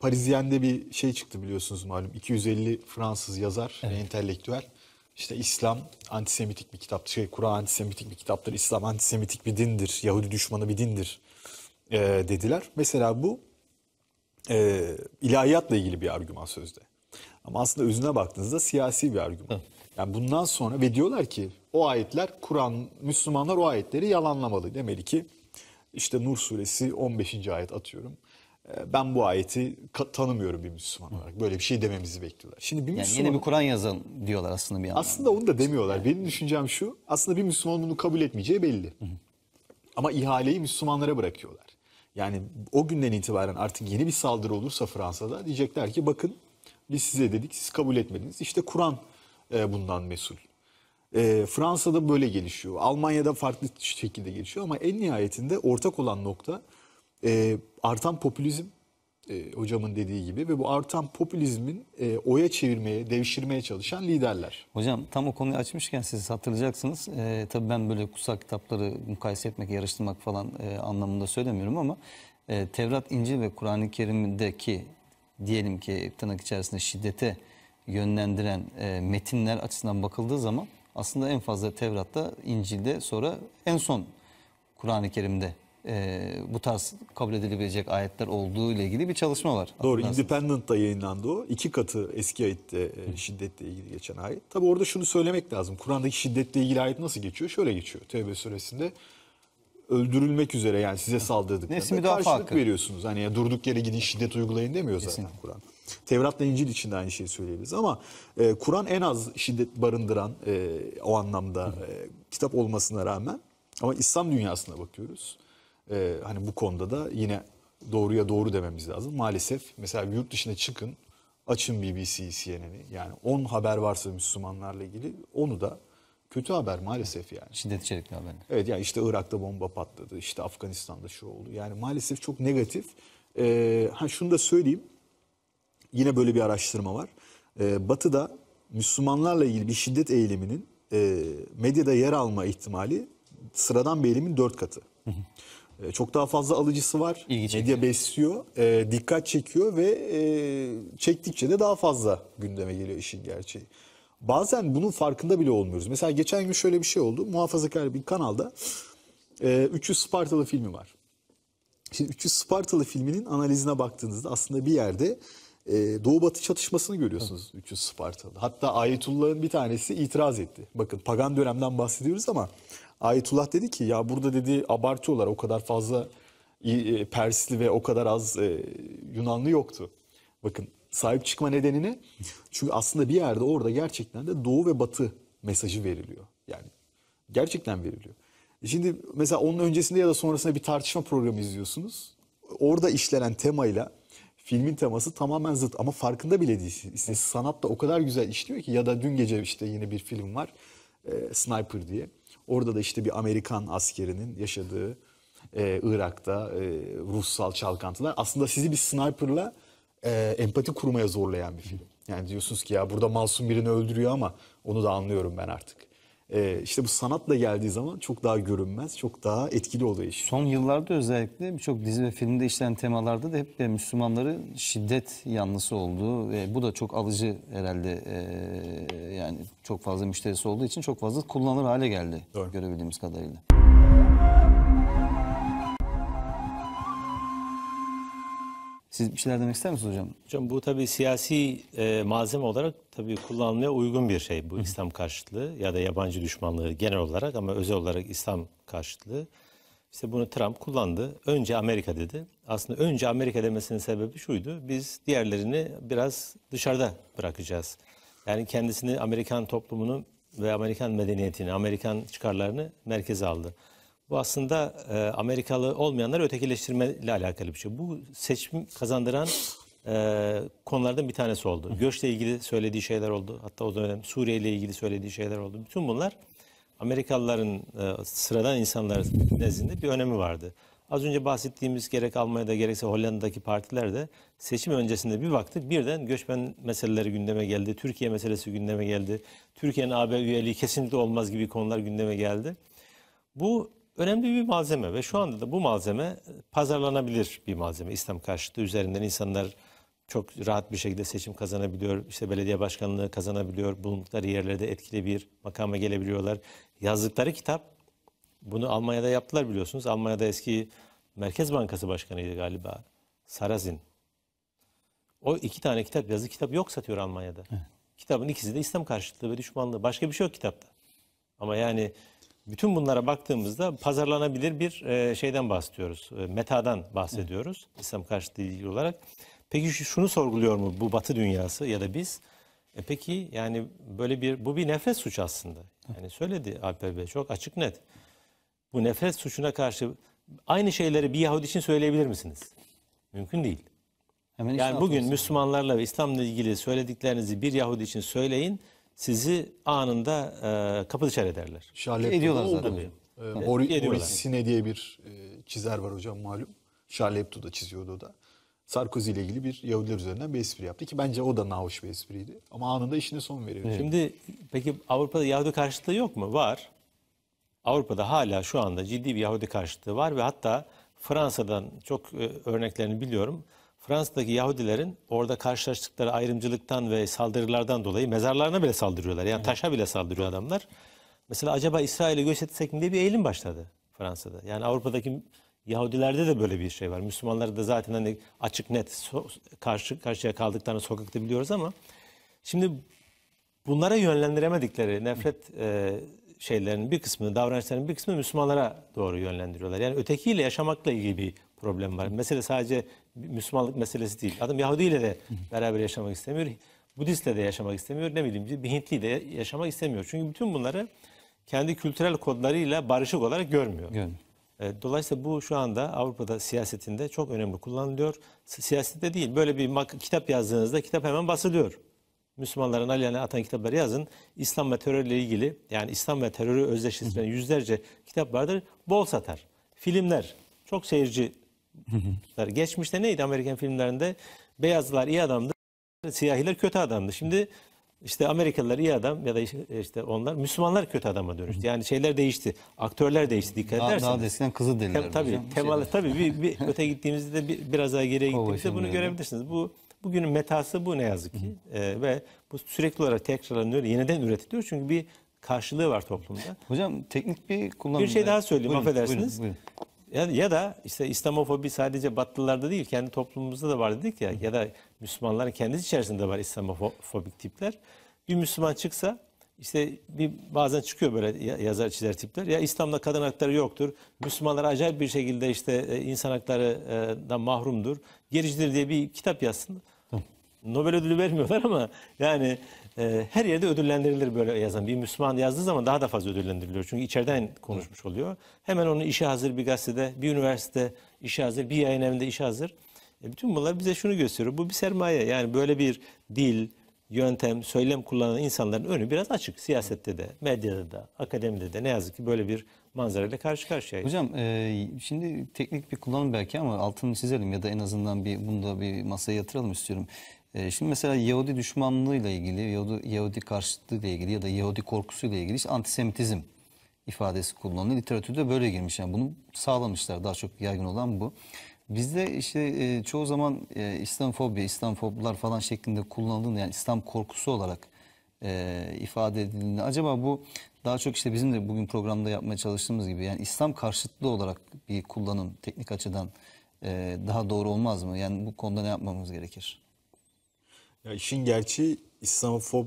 Parizyen'de bir şey çıktı biliyorsunuz malum. 250 Fransız yazar evet. ve entelektüel. İşte İslam antisemitik bir kitaptır. Şey, Kur'an antisemitik bir kitaptır. İslam antisemitik bir dindir. Yahudi düşmanı bir dindir e, dediler. Mesela bu e, ilahiyatla ilgili bir argüman sözde. Ama aslında özüne baktığınızda siyasi bir argüman. Yani bundan sonra ve diyorlar ki o ayetler Kur'an, Müslümanlar o ayetleri yalanlamalı. Demeli ki işte Nur suresi 15. ayet atıyorum. Ee, ben bu ayeti tanımıyorum bir Müslüman olarak. Böyle bir şey dememizi bekliyorlar. Şimdi bir Müslüman... Yani yeni bir Kur'an yazın diyorlar aslında bir anlamda. Aslında onu da demiyorlar. Benim düşüncem şu. Aslında bir Müslüman bunu kabul etmeyeceği belli. Ama ihaleyi Müslümanlara bırakıyorlar. Yani o günden itibaren artık yeni bir saldırı olursa Fransa'da diyecekler ki bakın biz size dedik, siz kabul etmediniz. İşte Kur'an e, bundan mesul. E, Fransa'da böyle gelişiyor. Almanya'da farklı şekilde gelişiyor ama en nihayetinde ortak olan nokta e, artan popülizm e, hocamın dediği gibi ve bu artan popülizmin e, oya çevirmeye, devşirmeye çalışan liderler. Hocam tam o konuyu açmışken siz hatırlayacaksınız. E, tabii ben böyle kutsal kitapları mukayese etmek, yarıştırmak falan e, anlamında söylemiyorum ama e, Tevrat, İncil ve Kur'an-ı Kerim'deki diyelim ki tırnak içerisinde şiddete yönlendiren e, metinler açısından bakıldığı zaman aslında en fazla Tevrat'ta, İncil'de sonra en son Kur'an-ı Kerim'de e, bu tarz kabul edilebilecek ayetler olduğu ile ilgili bir çalışma var. Doğru, independent'ta yayınlandı o. İki katı eski ayette e, şiddetle ilgili geçen ayet. Tabi orada şunu söylemek lazım. Kur'an'daki şiddetle ilgili ayet nasıl geçiyor? Şöyle geçiyor. Tevbe suresinde öldürülmek üzere yani size saldırdıklarında Nefsi müdafaa karşılık hakkı. veriyorsunuz. Hani durduk yere gidin şiddet uygulayın demiyor zaten Kesinlikle. Kur'an. Tevrat'la İncil için de aynı şeyi söyleyebiliriz ama e, Kur'an en az şiddet barındıran e, o anlamda e, kitap olmasına rağmen ama İslam dünyasına bakıyoruz. E, hani bu konuda da yine doğruya doğru dememiz lazım. Maalesef mesela yurt dışına çıkın açın BBC, CNN'i yani 10 haber varsa Müslümanlarla ilgili onu da Kötü haber maalesef yani. Şiddet içerikli haber. Evet yani işte Irak'ta bomba patladı, işte Afganistan'da şu oldu. Yani maalesef çok negatif. Ee, ha şunu da söyleyeyim. Yine böyle bir araştırma var. Ee, Batı'da Müslümanlarla ilgili bir şiddet eyleminin e, medyada yer alma ihtimali sıradan bir eylemin dört katı. e, çok daha fazla alıcısı var. İlgi medya besliyor, e, dikkat çekiyor ve e, çektikçe de daha fazla gündeme geliyor işin gerçeği bazen bunun farkında bile olmuyoruz. Mesela geçen gün şöyle bir şey oldu. Muhafazakar bir kanalda e, 300 Spartalı filmi var. Şimdi 300 Spartalı filminin analizine baktığınızda aslında bir yerde e, Doğu Batı çatışmasını görüyorsunuz Hı. 300 Spartalı. Hatta Ayetullah'ın bir tanesi itiraz etti. Bakın pagan dönemden bahsediyoruz ama Ayetullah dedi ki ya burada dedi abartıyorlar o kadar fazla e, Persli ve o kadar az e, Yunanlı yoktu. Bakın sahip çıkma nedenini. Çünkü aslında bir yerde orada gerçekten de doğu ve batı mesajı veriliyor. Yani gerçekten veriliyor. Şimdi mesela onun öncesinde ya da sonrasında bir tartışma programı izliyorsunuz. Orada işlenen temayla filmin teması tamamen zıt ama farkında bile değilsin İşte sanat da o kadar güzel işliyor ki ya da dün gece işte yine bir film var. E, Sniper diye. Orada da işte bir Amerikan askerinin yaşadığı e, Irak'ta e, ruhsal çalkantılar aslında sizi bir sniperla e, empati kurmaya zorlayan bir film. Yani diyorsunuz ki ya burada masum birini öldürüyor ama onu da anlıyorum ben artık. E, işte bu sanatla geldiği zaman çok daha görünmez, çok daha etkili oluyor iş. Son yıllarda özellikle birçok dizi ve filmde işlenen temalarda da hep Müslümanları şiddet yanlısı olduğu ve bu da çok alıcı herhalde e, yani çok fazla müşterisi olduğu için çok fazla kullanılır hale geldi Doğru. görebildiğimiz kadarıyla. Siz bir şeyler demek ister misiniz hocam? Hocam bu tabii siyasi e, malzeme olarak tabii kullanmaya uygun bir şey bu İslam karşıtlığı ya da yabancı düşmanlığı genel olarak ama özel olarak İslam karşıtlığı. İşte bunu Trump kullandı. Önce Amerika dedi. Aslında önce Amerika demesinin sebebi şuydu. Biz diğerlerini biraz dışarıda bırakacağız. Yani kendisini Amerikan toplumunu ve Amerikan medeniyetini, Amerikan çıkarlarını merkeze aldı. Bu aslında e, Amerikalı olmayanları ötekileştirme ile alakalı bir şey. Bu seçim kazandıran e, konulardan bir tanesi oldu. Göçle ilgili söylediği şeyler oldu. Hatta o dönem Suriye ile ilgili söylediği şeyler oldu. Bütün bunlar Amerikalıların e, sıradan insanlar nezdinde bir önemi vardı. Az önce bahsettiğimiz gerek Almanya'da gerekse Hollanda'daki partiler de seçim öncesinde bir baktık birden göçmen meseleleri gündeme geldi. Türkiye meselesi gündeme geldi. Türkiye'nin AB üyeliği kesinlikle olmaz gibi konular gündeme geldi. Bu önemli bir malzeme ve şu anda da bu malzeme pazarlanabilir bir malzeme. İslam karşıtı üzerinden insanlar çok rahat bir şekilde seçim kazanabiliyor. İşte belediye başkanlığı kazanabiliyor. Bulundukları yerlerde etkili bir makama gelebiliyorlar. Yazdıkları kitap bunu Almanya'da yaptılar biliyorsunuz. Almanya'da eski Merkez Bankası Başkanı'ydı galiba. Sarazin. O iki tane kitap yazı kitap yok satıyor Almanya'da. Evet. Kitabın ikisi de İslam karşıtlığı ve düşmanlığı. Başka bir şey yok kitapta. Ama yani bütün bunlara baktığımızda pazarlanabilir bir e, şeyden bahsediyoruz. E, metadan bahsediyoruz İslam karşıtı ilgili olarak. Peki şunu sorguluyor mu bu batı dünyası ya da biz? E peki yani böyle bir bu bir nefret suçu aslında. Yani söyledi Alper Bey çok açık net. Bu nefret suçuna karşı aynı şeyleri bir Yahudi için söyleyebilir misiniz? Mümkün değil. Hemen yani bugün Müslümanlarla ve İslam'la ilgili söylediklerinizi bir Yahudi için söyleyin sizi anında e, kapı dışarı ederler. Şarlep'te Ediyorlar oldu zaten. Boris Ee, Ori, Ediyorlar. diye bir e, çizer var hocam malum. Charlie Hebdo da çiziyordu o da. Sarkozy ile ilgili bir Yahudiler üzerinden bir espri yaptı ki bence o da nahoş bir espriydi. Ama anında işine son veriyor. Evet. Şimdi peki Avrupa'da Yahudi karşıtlığı yok mu? Var. Avrupa'da hala şu anda ciddi bir Yahudi karşıtlığı var ve hatta Fransa'dan çok e, örneklerini biliyorum. Fransa'daki Yahudilerin orada karşılaştıkları ayrımcılıktan ve saldırılardan dolayı mezarlarına bile saldırıyorlar. Yani taşa bile saldırıyor adamlar. Mesela acaba İsrail'i göç etsek mi diye bir eğilim başladı Fransa'da. Yani Avrupa'daki Yahudilerde de böyle bir şey var. Müslümanlarda da zaten hani açık net so karşı karşıya kaldıklarını sokakta biliyoruz ama şimdi bunlara yönlendiremedikleri nefret e, şeylerin bir kısmını, davranışların bir kısmını Müslümanlara doğru yönlendiriyorlar. Yani ötekiyle yaşamakla ilgili bir problem var. Mesela sadece Müslümanlık meselesi değil. Adam Yahudi ile de beraber yaşamak istemiyor. Budist ile de yaşamak istemiyor. Ne bileyim bir Hintli de yaşamak istemiyor. Çünkü bütün bunları kendi kültürel kodlarıyla barışık olarak görmüyor. E, dolayısıyla bu şu anda Avrupa'da siyasetinde çok önemli kullanılıyor. Siyasette değil böyle bir kitap yazdığınızda kitap hemen basılıyor. Müslümanların aleyhine atan kitapları yazın. İslam ve terörle ilgili yani İslam ve terörü özdeşleştiren yüzlerce kitap vardır. Bol satar. Filmler çok seyirci Geçmişte neydi Amerikan filmlerinde? Beyazlar iyi adamdı, siyahiler kötü adamdı. Şimdi işte Amerikalılar iyi adam ya da işte onlar Müslümanlar kötü adama dönüştü. Yani şeyler değişti. Aktörler değişti dikkat daha, ederseniz. Daha eskiden kızı deliler. Tabii hocam, temalı şeyler. tabii bir, bir öte gittiğimizde de bir, biraz daha geriye gittiğimizde bunu görebilirsiniz. Bu bugünün metası bu ne yazık ki. Hı ee, ve bu sürekli olarak tekrarlanıyor, yeniden üretiliyor. Çünkü bir karşılığı var toplumda. Hocam teknik bir kullanım. Bir şey daha söyleyeyim buyurun, affedersiniz. Buyurun, buyurun. Ya, ya da işte İslamofobi sadece Batılılarda değil kendi toplumumuzda da var dedik ya ya da Müslümanların kendisi içerisinde var İslamofobik tipler. Bir Müslüman çıksa işte bir bazen çıkıyor böyle yazar çizer tipler. Ya İslam'da kadın hakları yoktur. Müslümanlar acayip bir şekilde işte e, insan hakları da mahrumdur. Gericidir diye bir kitap yazsın. Nobel ödülü vermiyorlar ama yani e, her yerde ödüllendirilir böyle yazan. Bir Müslüman yazdığı zaman daha da fazla ödüllendiriliyor. Çünkü içeriden konuşmuş oluyor. Hemen onu işe hazır bir gazetede, bir üniversite işe hazır, bir yayın evinde işe hazır. E, bütün bunlar bize şunu gösteriyor. Bu bir sermaye. Yani böyle bir dil, yöntem, söylem kullanan insanların önü biraz açık. Siyasette de, medyada da, akademide de ne yazık ki böyle bir manzarayla karşı karşıya. Hocam e, şimdi teknik bir kullanım belki ama altını çizelim ya da en azından bir bunu da bir masaya yatıralım istiyorum. Ee, şimdi mesela Yahudi düşmanlığıyla ilgili, Yahudi, Yahudi karşıtlığıyla ilgili ya da Yahudi korkusuyla ilgili işte antisemitizm ifadesi kullanılıyor. Literatürde böyle girmiş. Yani bunu sağlamışlar. Daha çok yaygın olan bu. Bizde işte e, çoğu zaman e, İslamfobya, İslamfoblar falan şeklinde kullanıldığını yani İslam korkusu olarak e, ifade edildiğini acaba bu daha çok işte bizim de bugün programda yapmaya çalıştığımız gibi yani İslam karşıtlığı olarak bir kullanım teknik açıdan e, daha doğru olmaz mı? Yani bu konuda ne yapmamız gerekir? Ya işin gerçeği İslamofob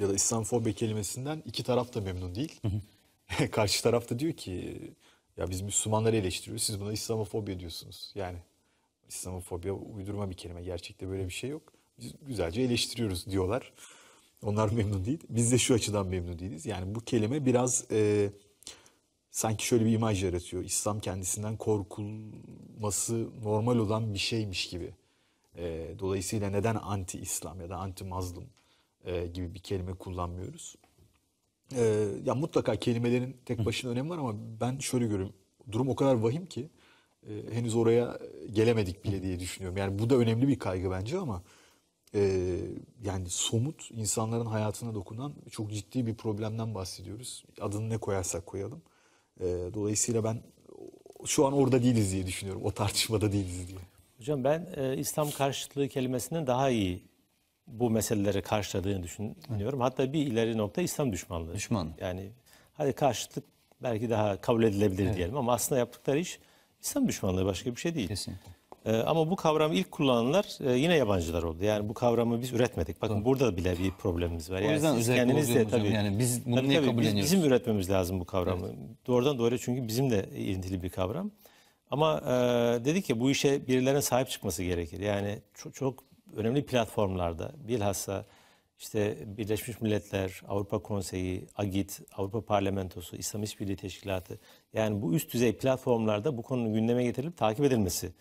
ya da İslamofobi kelimesinden iki taraf da memnun değil. Karşı taraf da diyor ki ya biz Müslümanları eleştiriyoruz siz buna İslamofobi diyorsunuz. Yani İslamofobi uydurma bir kelime gerçekte böyle bir şey yok. Biz güzelce eleştiriyoruz diyorlar. Onlar memnun değil. Biz de şu açıdan memnun değiliz. Yani bu kelime biraz e, sanki şöyle bir imaj yaratıyor. İslam kendisinden korkulması normal olan bir şeymiş gibi. E, dolayısıyla neden anti-İslam ya da anti-Mazlum e, gibi bir kelime kullanmıyoruz? E, ya mutlaka kelimelerin tek başına önemi var ama ben şöyle görüyorum. Durum o kadar vahim ki e, henüz oraya gelemedik bile diye düşünüyorum. Yani bu da önemli bir kaygı bence ama e, yani somut insanların hayatına dokunan çok ciddi bir problemden bahsediyoruz. Adını ne koyarsak koyalım. E, dolayısıyla ben şu an orada değiliz diye düşünüyorum. O tartışmada değiliz diye. Hocam ben e, İslam karşıtlığı kelimesinin daha iyi bu meseleleri karşıladığını düşünüyorum. Hı. Hatta bir ileri nokta İslam düşmanlığı. Düşman. Yani hadi karşıtlık belki daha kabul edilebilir evet. diyelim ama aslında yaptıkları iş İslam düşmanlığı başka bir şey değil. Kesinlikle. Ee, ama bu kavramı ilk kullananlar e, yine yabancılar oldu. Yani bu kavramı biz üretmedik. Bakın Doğru. burada bile bir problemimiz var. O yani yüzden siz kendiniz de tabii. Yani biz bunu tabii, niye tabii, kabul biz, ediyoruz? Bizim üretmemiz lazım bu kavramı. Evet. Doğrudan doğruya çünkü bizim de ilintili bir kavram. Ama e, dedi ki bu işe birilerine sahip çıkması gerekir. Yani çok, çok önemli platformlarda bilhassa işte Birleşmiş Milletler, Avrupa Konseyi, AGİT, Avrupa Parlamentosu, İslam İşbirliği Teşkilatı yani bu üst düzey platformlarda bu konunun gündeme getirilip takip edilmesi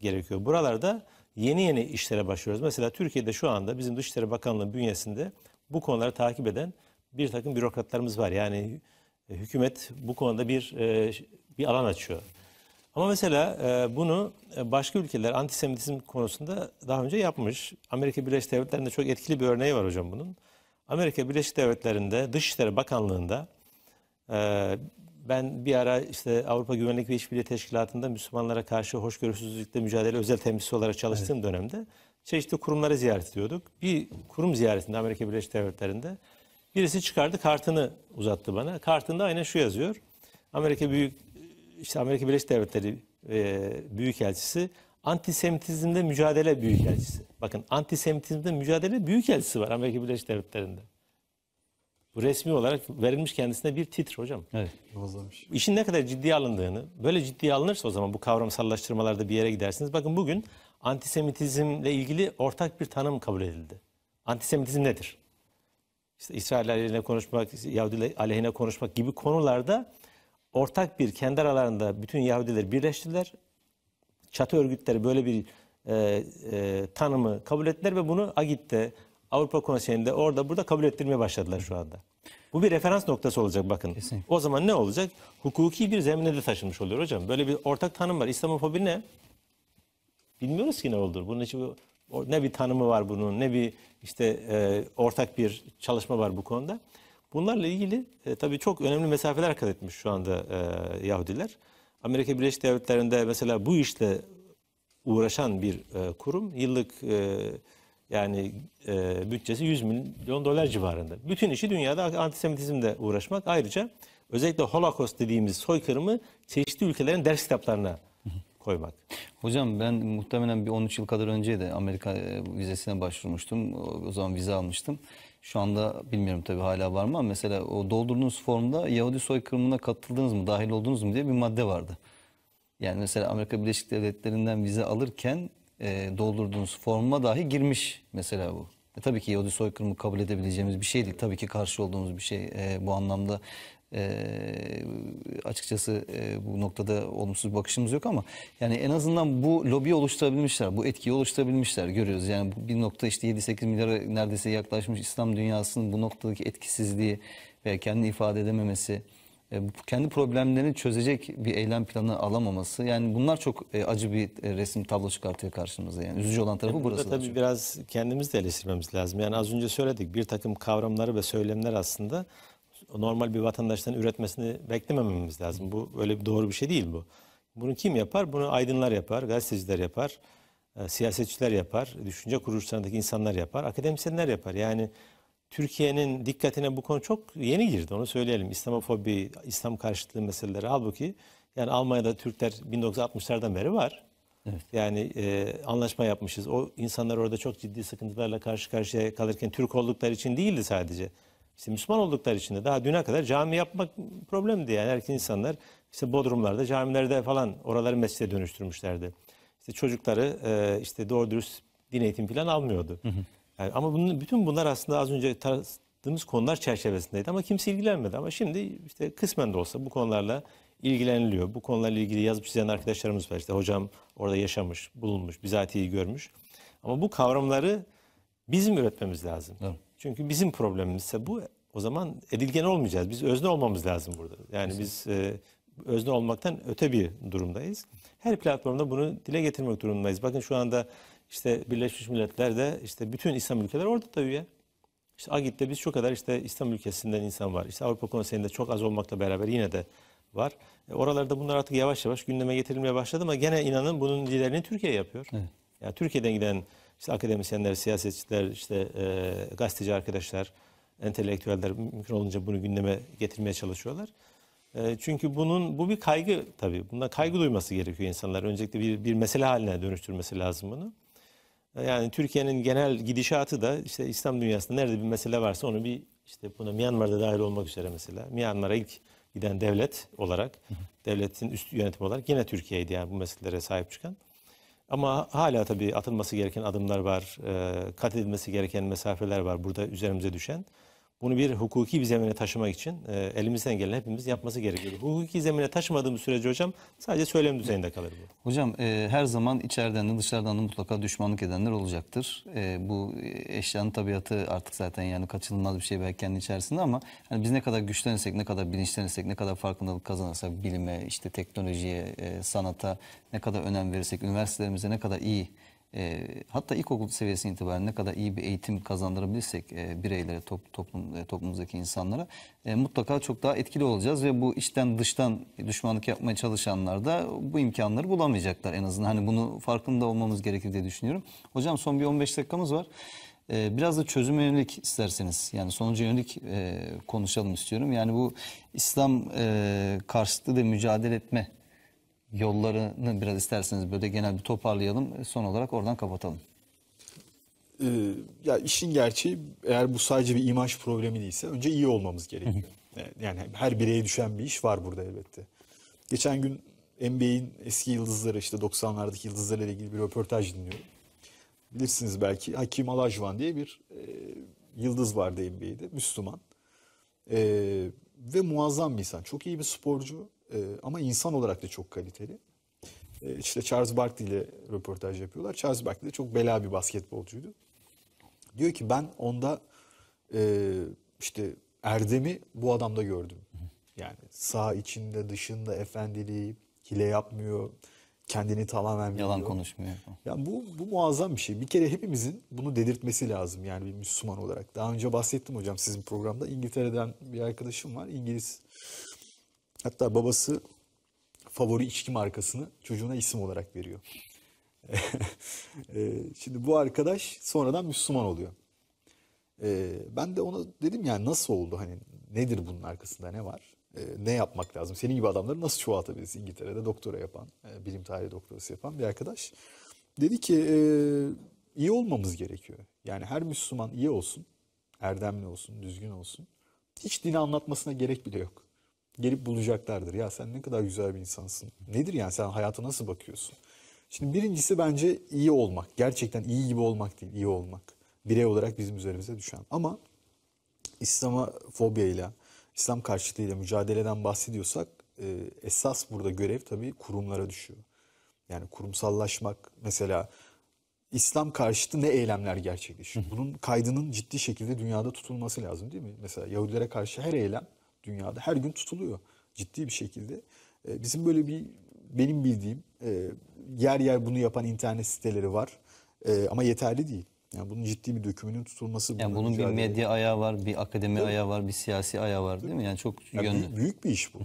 gerekiyor. Buralarda yeni yeni işlere başlıyoruz. Mesela Türkiye'de şu anda bizim Dışişleri Bakanlığı bünyesinde bu konuları takip eden bir takım bürokratlarımız var. Yani hükümet bu konuda bir e, bir alan açıyor. Ama mesela e, bunu e, başka ülkeler antisemitizm konusunda daha önce yapmış. Amerika Birleşik Devletleri'nde çok etkili bir örneği var hocam bunun. Amerika Birleşik Devletleri'nde Dışişleri Bakanlığı'nda e, ben bir ara işte Avrupa Güvenlik ve İşbirliği Teşkilatı'nda Müslümanlara karşı hoşgörüsüzlükle mücadele özel temsilcisi olarak çalıştığım evet. dönemde çeşitli kurumları ziyaret ediyorduk. Bir kurum ziyaretinde Amerika Birleşik Devletleri'nde birisi çıkardı kartını uzattı bana. Kartında aynen şu yazıyor. Amerika Büyük işte Amerika Birleşik Devletleri e, Büyükelçisi antisemitizmde mücadele büyükelçisi. Bakın antisemitizmde mücadele büyükelçisi var Amerika Birleşik Devletleri'nde. Bu resmi olarak verilmiş kendisine bir titre hocam. Evet. Muazzammış. İşin ne kadar ciddiye alındığını, böyle ciddiye alınırsa o zaman bu kavramsallaştırmalarda bir yere gidersiniz. Bakın bugün antisemitizmle ilgili ortak bir tanım kabul edildi. Antisemitizm nedir? İşte İsrail aleyhine konuşmak, Yahudi aleyhine konuşmak gibi konularda ortak bir kendi aralarında bütün Yahudileri birleştiler, Çatı örgütleri böyle bir e, e, tanımı kabul ettiler ve bunu Agit'te, Avrupa Konseyi'nde orada burada kabul ettirmeye başladılar şu anda. Bu bir referans noktası olacak bakın. Kesinlikle. O zaman ne olacak? Hukuki bir zemine de taşınmış oluyor hocam. Böyle bir ortak tanım var. İslamofobi ne? Bilmiyoruz ki ne olur. Bunun için ne bir tanımı var bunun, ne bir işte e, ortak bir çalışma var bu konuda. Bunlarla ilgili e, tabii çok önemli mesafeler kat etmiş şu anda e, Yahudiler. Amerika Birleşik Devletleri'nde mesela bu işte uğraşan bir e, kurum yıllık e, yani e, bütçesi 100 milyon dolar civarında. Bütün işi dünyada antisemitizmle uğraşmak. Ayrıca özellikle Holocaust dediğimiz soykırımı çeşitli ülkelerin ders kitaplarına koymak. Hocam ben muhtemelen bir 13 yıl kadar önce de Amerika e, vizesine başvurmuştum. O zaman vize almıştım. Şu anda bilmiyorum tabii hala var mı ama mesela o doldurduğunuz formda Yahudi soykırımına katıldınız mı, dahil oldunuz mu diye bir madde vardı. Yani mesela Amerika Birleşik Devletleri'nden vize alırken e, doldurduğunuz forma dahi girmiş mesela bu. E, tabii ki Yahudi soykırımı kabul edebileceğimiz bir şey değil. Tabii ki karşı olduğumuz bir şey e, bu anlamda ee, açıkçası e, bu noktada olumsuz bir bakışımız yok ama yani en azından bu lobi oluşturabilmişler, bu etkiyi oluşturabilmişler görüyoruz. Yani bir nokta işte 7-8 milyara neredeyse yaklaşmış İslam dünyasının bu noktadaki etkisizliği veya kendini ifade edememesi, e, kendi problemlerini çözecek bir eylem planı alamaması yani bunlar çok e, acı bir resim tablo çıkartıyor karşımıza yani üzücü olan tarafı yani burası. tabii çok. biraz kendimiz de eleştirmemiz lazım. Yani az önce söyledik bir takım kavramları ve söylemler aslında normal bir vatandaştan üretmesini beklemememiz lazım. Bu öyle bir doğru bir şey değil bu. Bunu kim yapar? Bunu aydınlar yapar, gazeteciler yapar, e, siyasetçiler yapar, düşünce kuruluşlarındaki insanlar yapar, akademisyenler yapar. Yani Türkiye'nin dikkatine bu konu çok yeni girdi. Onu söyleyelim. İslamofobi, İslam karşıtlığı meseleleri. Halbuki yani Almanya'da Türkler 1960'lardan beri var. Evet. Yani e, anlaşma yapmışız. O insanlar orada çok ciddi sıkıntılarla karşı karşıya kalırken Türk oldukları için değildi sadece. İşte Müslüman oldukları için de daha düne kadar cami yapmak problemdi yani. Erken insanlar işte Bodrumlarda, camilerde falan oraları mescide dönüştürmüşlerdi. İşte çocukları e, işte doğru dürüst din eğitim falan almıyordu. Hı hı. Yani ama bunun, bütün bunlar aslında az önce tarttığımız konular çerçevesindeydi ama kimse ilgilenmedi. Ama şimdi işte kısmen de olsa bu konularla ilgileniliyor. Bu konularla ilgili yazıp çizen arkadaşlarımız var. İşte hocam orada yaşamış, bulunmuş, bizatihi görmüş. Ama bu kavramları bizim üretmemiz lazım. Evet. Çünkü bizim problemimizse bu o zaman edilgen olmayacağız. Biz özne olmamız lazım burada. Yani biz e, özne olmaktan öte bir durumdayız. Her platformda bunu dile getirmek durumundayız. Bakın şu anda işte Birleşmiş Milletler de işte bütün İslam ülkeler orada da üye. İşte Agit'te biz şu kadar işte İslam ülkesinden insan var. İşte Avrupa Konseyi'nde çok az olmakla beraber yine de var. E, oralarda bunlar artık yavaş yavaş gündeme getirilmeye başladı ama gene inanın bunun liderini Türkiye yapıyor. Evet. Yani Türkiye'den giden işte akademisyenler, siyasetçiler, işte e, gazeteci arkadaşlar, entelektüeller mümkün olunca bunu gündeme getirmeye çalışıyorlar. E, çünkü bunun bu bir kaygı tabii. Bunda kaygı duyması gerekiyor insanlar. Öncelikle bir, bir mesele haline dönüştürmesi lazım bunu. E, yani Türkiye'nin genel gidişatı da işte İslam dünyasında nerede bir mesele varsa onu bir işte buna Myanmar'da dahil olmak üzere mesela. Myanmar'a ilk giden devlet olarak, devletin üst yönetimi olarak yine Türkiye'ydi yani bu meselelere sahip çıkan. Ama hala tabii atılması gereken adımlar var, e, kat edilmesi gereken mesafeler var burada üzerimize düşen. Bunu bir hukuki bir zemine taşımak için e, elimizden gelen hepimiz yapması gerekiyor. Hukuki zemine taşımadığımız sürece hocam sadece söylem düzeyinde kalır bu. Hocam e, her zaman içeriden de dışarıdan da mutlaka düşmanlık edenler olacaktır. E, bu eşyanın tabiatı artık zaten yani kaçınılmaz bir şey belki kendi içerisinde ama yani biz ne kadar güçlenirsek, ne kadar bilinçlenirsek, ne kadar farkındalık kazanırsak bilime, işte teknolojiye, e, sanata ne kadar önem verirsek, üniversitelerimize ne kadar iyi e, hatta ilkokul seviyesi itibaren ne kadar iyi bir eğitim kazandırabilirsek e, bireylere, top, toplum, e, toplumumuzdaki insanlara e, mutlaka çok daha etkili olacağız ve bu içten dıştan düşmanlık yapmaya çalışanlar da bu imkanları bulamayacaklar en azından. Hani bunu farkında olmamız gerekir diye düşünüyorum. Hocam son bir 15 dakikamız var. E, biraz da çözüm yönelik isterseniz yani sonuca yönelik e, konuşalım istiyorum. Yani bu İslam e, karşıtı da mücadele etme yollarını biraz isterseniz böyle genel bir toparlayalım. Son olarak oradan kapatalım. Ee, ya işin gerçeği eğer bu sadece bir imaj problemi değilse önce iyi olmamız gerekiyor. Ee, yani her bireye düşen bir iş var burada elbette. Geçen gün NBA'in eski yıldızları işte 90'lardaki yıldızlarla ilgili bir röportaj dinliyorum. Bilirsiniz belki Hakim Alajvan diye bir e, yıldız vardı NBA'de. Müslüman. E, ve muazzam bir insan. Çok iyi bir sporcu. Ee, ama insan olarak da çok kaliteli. Ee, işte Charles Barkley ile röportaj yapıyorlar. Charles Barkley de çok bela bir basketbolcuydu. Diyor ki ben onda e, işte erdemi bu adamda gördüm. Yani sağ içinde dışında efendiliği, hile yapmıyor, kendini tamamen biliyor. Yalan konuşmuyor. Yani bu, bu muazzam bir şey. Bir kere hepimizin bunu dedirtmesi lazım yani bir Müslüman olarak. Daha önce bahsettim hocam sizin programda. İngiltere'den bir arkadaşım var. İngiliz Hatta babası favori içki markasını çocuğuna isim olarak veriyor. Ee, şimdi bu arkadaş sonradan Müslüman oluyor. Ee, ben de ona dedim yani nasıl oldu hani nedir bunun arkasında ne var? Ee, ne yapmak lazım? Senin gibi adamları nasıl çoğaltabiliriz? İngiltere'de doktora yapan, e, bilim tarihi doktorası yapan bir arkadaş. Dedi ki iyi olmamız gerekiyor. Yani her Müslüman iyi olsun, erdemli olsun, düzgün olsun. Hiç dini anlatmasına gerek bile yok gelip bulacaklardır. Ya sen ne kadar güzel bir insansın. Nedir yani sen hayata nasıl bakıyorsun? Şimdi birincisi bence iyi olmak. Gerçekten iyi gibi olmak değil, iyi olmak. Birey olarak bizim üzerimize düşen. Ama İslam'a fobyayla, İslam karşıtıyla mücadeleden bahsediyorsak e, esas burada görev tabii kurumlara düşüyor. Yani kurumsallaşmak mesela İslam karşıtı ne eylemler gerçekleşiyor? Bunun kaydının ciddi şekilde dünyada tutulması lazım değil mi? Mesela Yahudilere karşı her eylem dünyada her gün tutuluyor ciddi bir şekilde. E, bizim böyle bir benim bildiğim e, yer yer bunu yapan internet siteleri var e, ama yeterli değil. Yani bunun ciddi bir dökümünün tutulması. Yani bunun bir medya ayağı var, bir akademi değil ayağı var, bir siyasi ayağı var değil, değil mi? Yani çok yani yönlü. Büyük bir iş bu.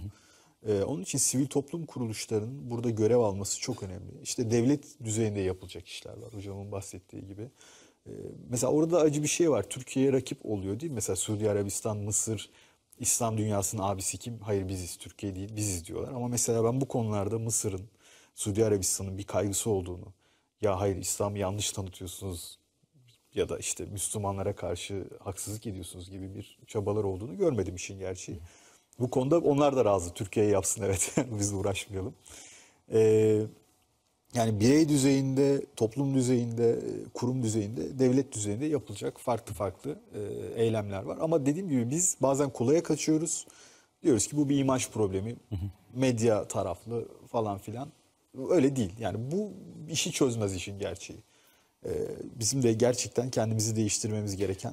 Ee, onun için sivil toplum kuruluşlarının burada görev alması çok önemli. İşte devlet düzeyinde yapılacak işler var hocamın bahsettiği gibi. Ee, mesela orada acı bir şey var. Türkiye'ye rakip oluyor değil mi? Mesela Suudi Arabistan, Mısır, İslam dünyasının abisi kim? Hayır biziz, Türkiye değil, biziz diyorlar. Ama mesela ben bu konularda Mısır'ın, Suudi Arabistan'ın bir kaygısı olduğunu, ya hayır İslam'ı yanlış tanıtıyorsunuz ya da işte Müslümanlara karşı haksızlık ediyorsunuz gibi bir çabalar olduğunu görmedim işin gerçeği. Bu konuda onlar da razı. Türkiye yapsın evet, biz uğraşmayalım. Ee, yani birey düzeyinde, toplum düzeyinde, kurum düzeyinde, devlet düzeyinde yapılacak farklı farklı e, eylemler var. Ama dediğim gibi biz bazen kolaya kaçıyoruz. Diyoruz ki bu bir imaj problemi, medya taraflı falan filan. Öyle değil. Yani bu işi çözmez işin gerçeği. E, bizim de gerçekten kendimizi değiştirmemiz gereken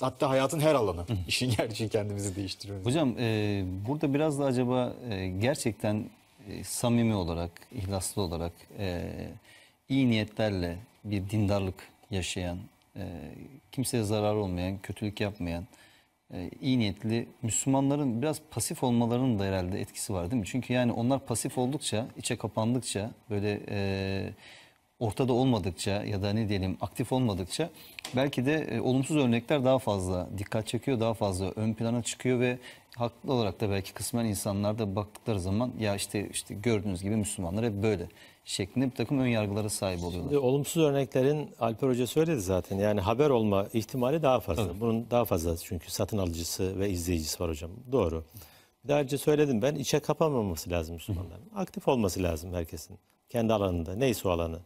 Hatta hayatın her alanı. işin gerçeği kendimizi değiştiriyoruz. Hocam e, burada biraz da acaba e, gerçekten e, samimi olarak, ihlaslı olarak, e, iyi niyetlerle bir dindarlık yaşayan, e, kimseye zarar olmayan, kötülük yapmayan, e, iyi niyetli Müslümanların biraz pasif olmalarının da herhalde etkisi var değil mi? Çünkü yani onlar pasif oldukça, içe kapandıkça böyle... E, ortada olmadıkça ya da ne diyelim aktif olmadıkça belki de e, olumsuz örnekler daha fazla dikkat çekiyor, daha fazla ön plana çıkıyor ve haklı olarak da belki kısmen insanlar da baktıkları zaman ya işte işte gördüğünüz gibi Müslümanlar hep böyle şeklinde bir takım ön yargılara sahip oluyorlar. Şimdi olumsuz örneklerin Alper Hoca söyledi zaten. Yani haber olma ihtimali daha fazla. Evet. Bunun daha fazla çünkü satın alıcısı ve izleyicisi var hocam. Doğru. Bir Daha önce söyledim ben içe kapanmaması lazım Müslümanların. Aktif olması lazım herkesin. Kendi alanında neyse o alanı.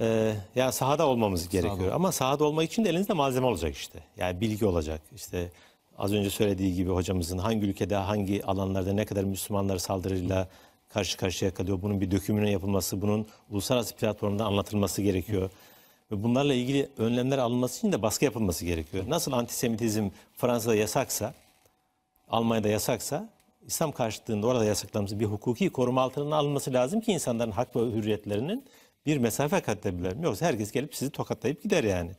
Ee, yani sahada olmamız gerekiyor. Sahada. Ama sahada olmak için de elinizde malzeme olacak işte. Yani bilgi olacak. İşte az önce söylediği gibi hocamızın hangi ülkede, hangi alanlarda ne kadar Müslümanlar saldırıyla karşı karşıya kalıyor. Bunun bir dökümüne yapılması, bunun uluslararası platformda anlatılması gerekiyor. Ve bunlarla ilgili önlemler alınması için de baskı yapılması gerekiyor. Nasıl antisemitizm Fransa'da yasaksa, Almanya'da yasaksa, İslam karşıtlığında orada yasaklanması bir hukuki koruma altına alınması lazım ki insanların hak ve hürriyetlerinin bir mesafe kat edebilirler mi? Yoksa herkes gelip sizi tokatlayıp gider yani.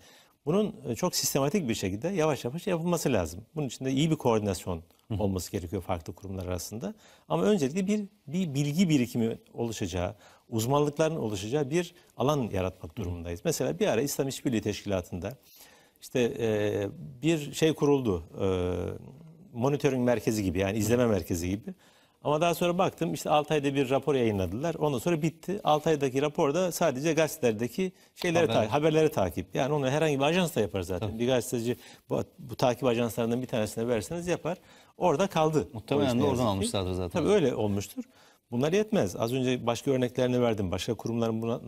Bunun e, çok sistematik bir şekilde yavaş yavaş yapılması lazım. Bunun için de iyi bir koordinasyon olması gerekiyor farklı kurumlar arasında. Ama öncelikle bir, bir bilgi birikimi oluşacağı, uzmanlıkların oluşacağı bir alan yaratmak durumundayız. Mesela bir ara İslam İşbirliği Teşkilatı'nda işte e, bir şey kuruldu. E, monitoring merkezi gibi yani izleme merkezi gibi. Ama daha sonra baktım işte 6 ayda bir rapor yayınladılar. Ondan sonra bitti. 6 aydaki raporda sadece gazetelerdeki şeylere, Haber. ta haberleri takip. Yani onu herhangi bir ajans da yapar zaten. Tabii. Bir gazeteci bu, bu takip ajanslarından bir tanesine verseniz yapar. Orada kaldı. Muhtemelen de oradan almışlardır zaten. Tabii öyle olmuştur. Bunlar yetmez. Az önce başka örneklerini verdim. Başka kurumların buna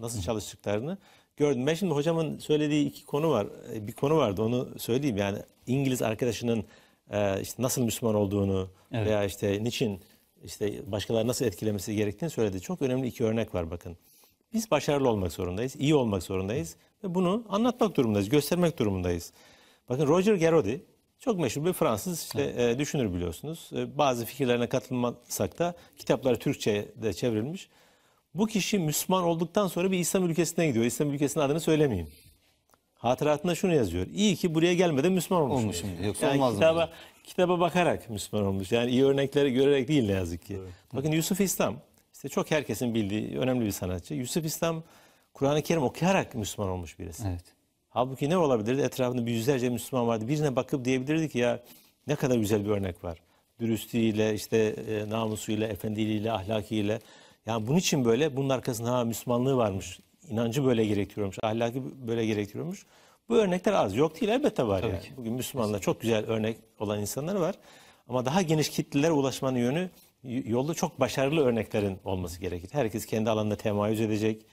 nasıl çalıştıklarını gördüm. Ben şimdi hocamın söylediği iki konu var. E, bir konu vardı onu söyleyeyim. Yani İngiliz arkadaşının e, işte nasıl Müslüman olduğunu evet. veya işte niçin işte başkaları nasıl etkilemesi gerektiğini söyledi. Çok önemli iki örnek var bakın. Biz başarılı olmak zorundayız, iyi olmak zorundayız ve bunu anlatmak durumundayız, göstermek durumundayız. Bakın Roger Garrodi çok meşhur bir Fransız işte evet. E, düşünür biliyorsunuz. E, bazı fikirlerine katılmasak da kitapları de çevrilmiş. Bu kişi Müslüman olduktan sonra bir İslam ülkesine gidiyor. İslam ülkesinin adını söylemeyeyim. Hatıratında şunu yazıyor. İyi ki buraya gelmeden Müslüman olmuş. Olmuş şimdi. Yoksa yani kitaba, Kitaba bakarak Müslüman olmuş. Yani iyi örnekleri görerek değil ne yazık ki. Evet. Bakın Yusuf İslam. işte çok herkesin bildiği önemli bir sanatçı. Yusuf İslam Kur'an-ı Kerim okuyarak Müslüman olmuş birisi. Evet. Halbuki ne olabilirdi? Etrafında bir yüzlerce Müslüman vardı. Birine bakıp diyebilirdi ki ya ne kadar güzel bir örnek var. Dürüstlüğüyle, işte e, namusuyla, efendiliğiyle, ahlakiyle. Yani bunun için böyle bunun arkasında ha Müslümanlığı varmış inancı böyle gerektiriyormuş, ahlakı böyle gerektiriyormuş. Bu örnekler az. Yok değil elbette var Tabii yani. Ki. Bugün Müslümanlar çok güzel örnek olan insanları var. Ama daha geniş kitlelere ulaşmanın yönü yolda çok başarılı örneklerin olması gerekir. Herkes kendi alanında temayüz edecek,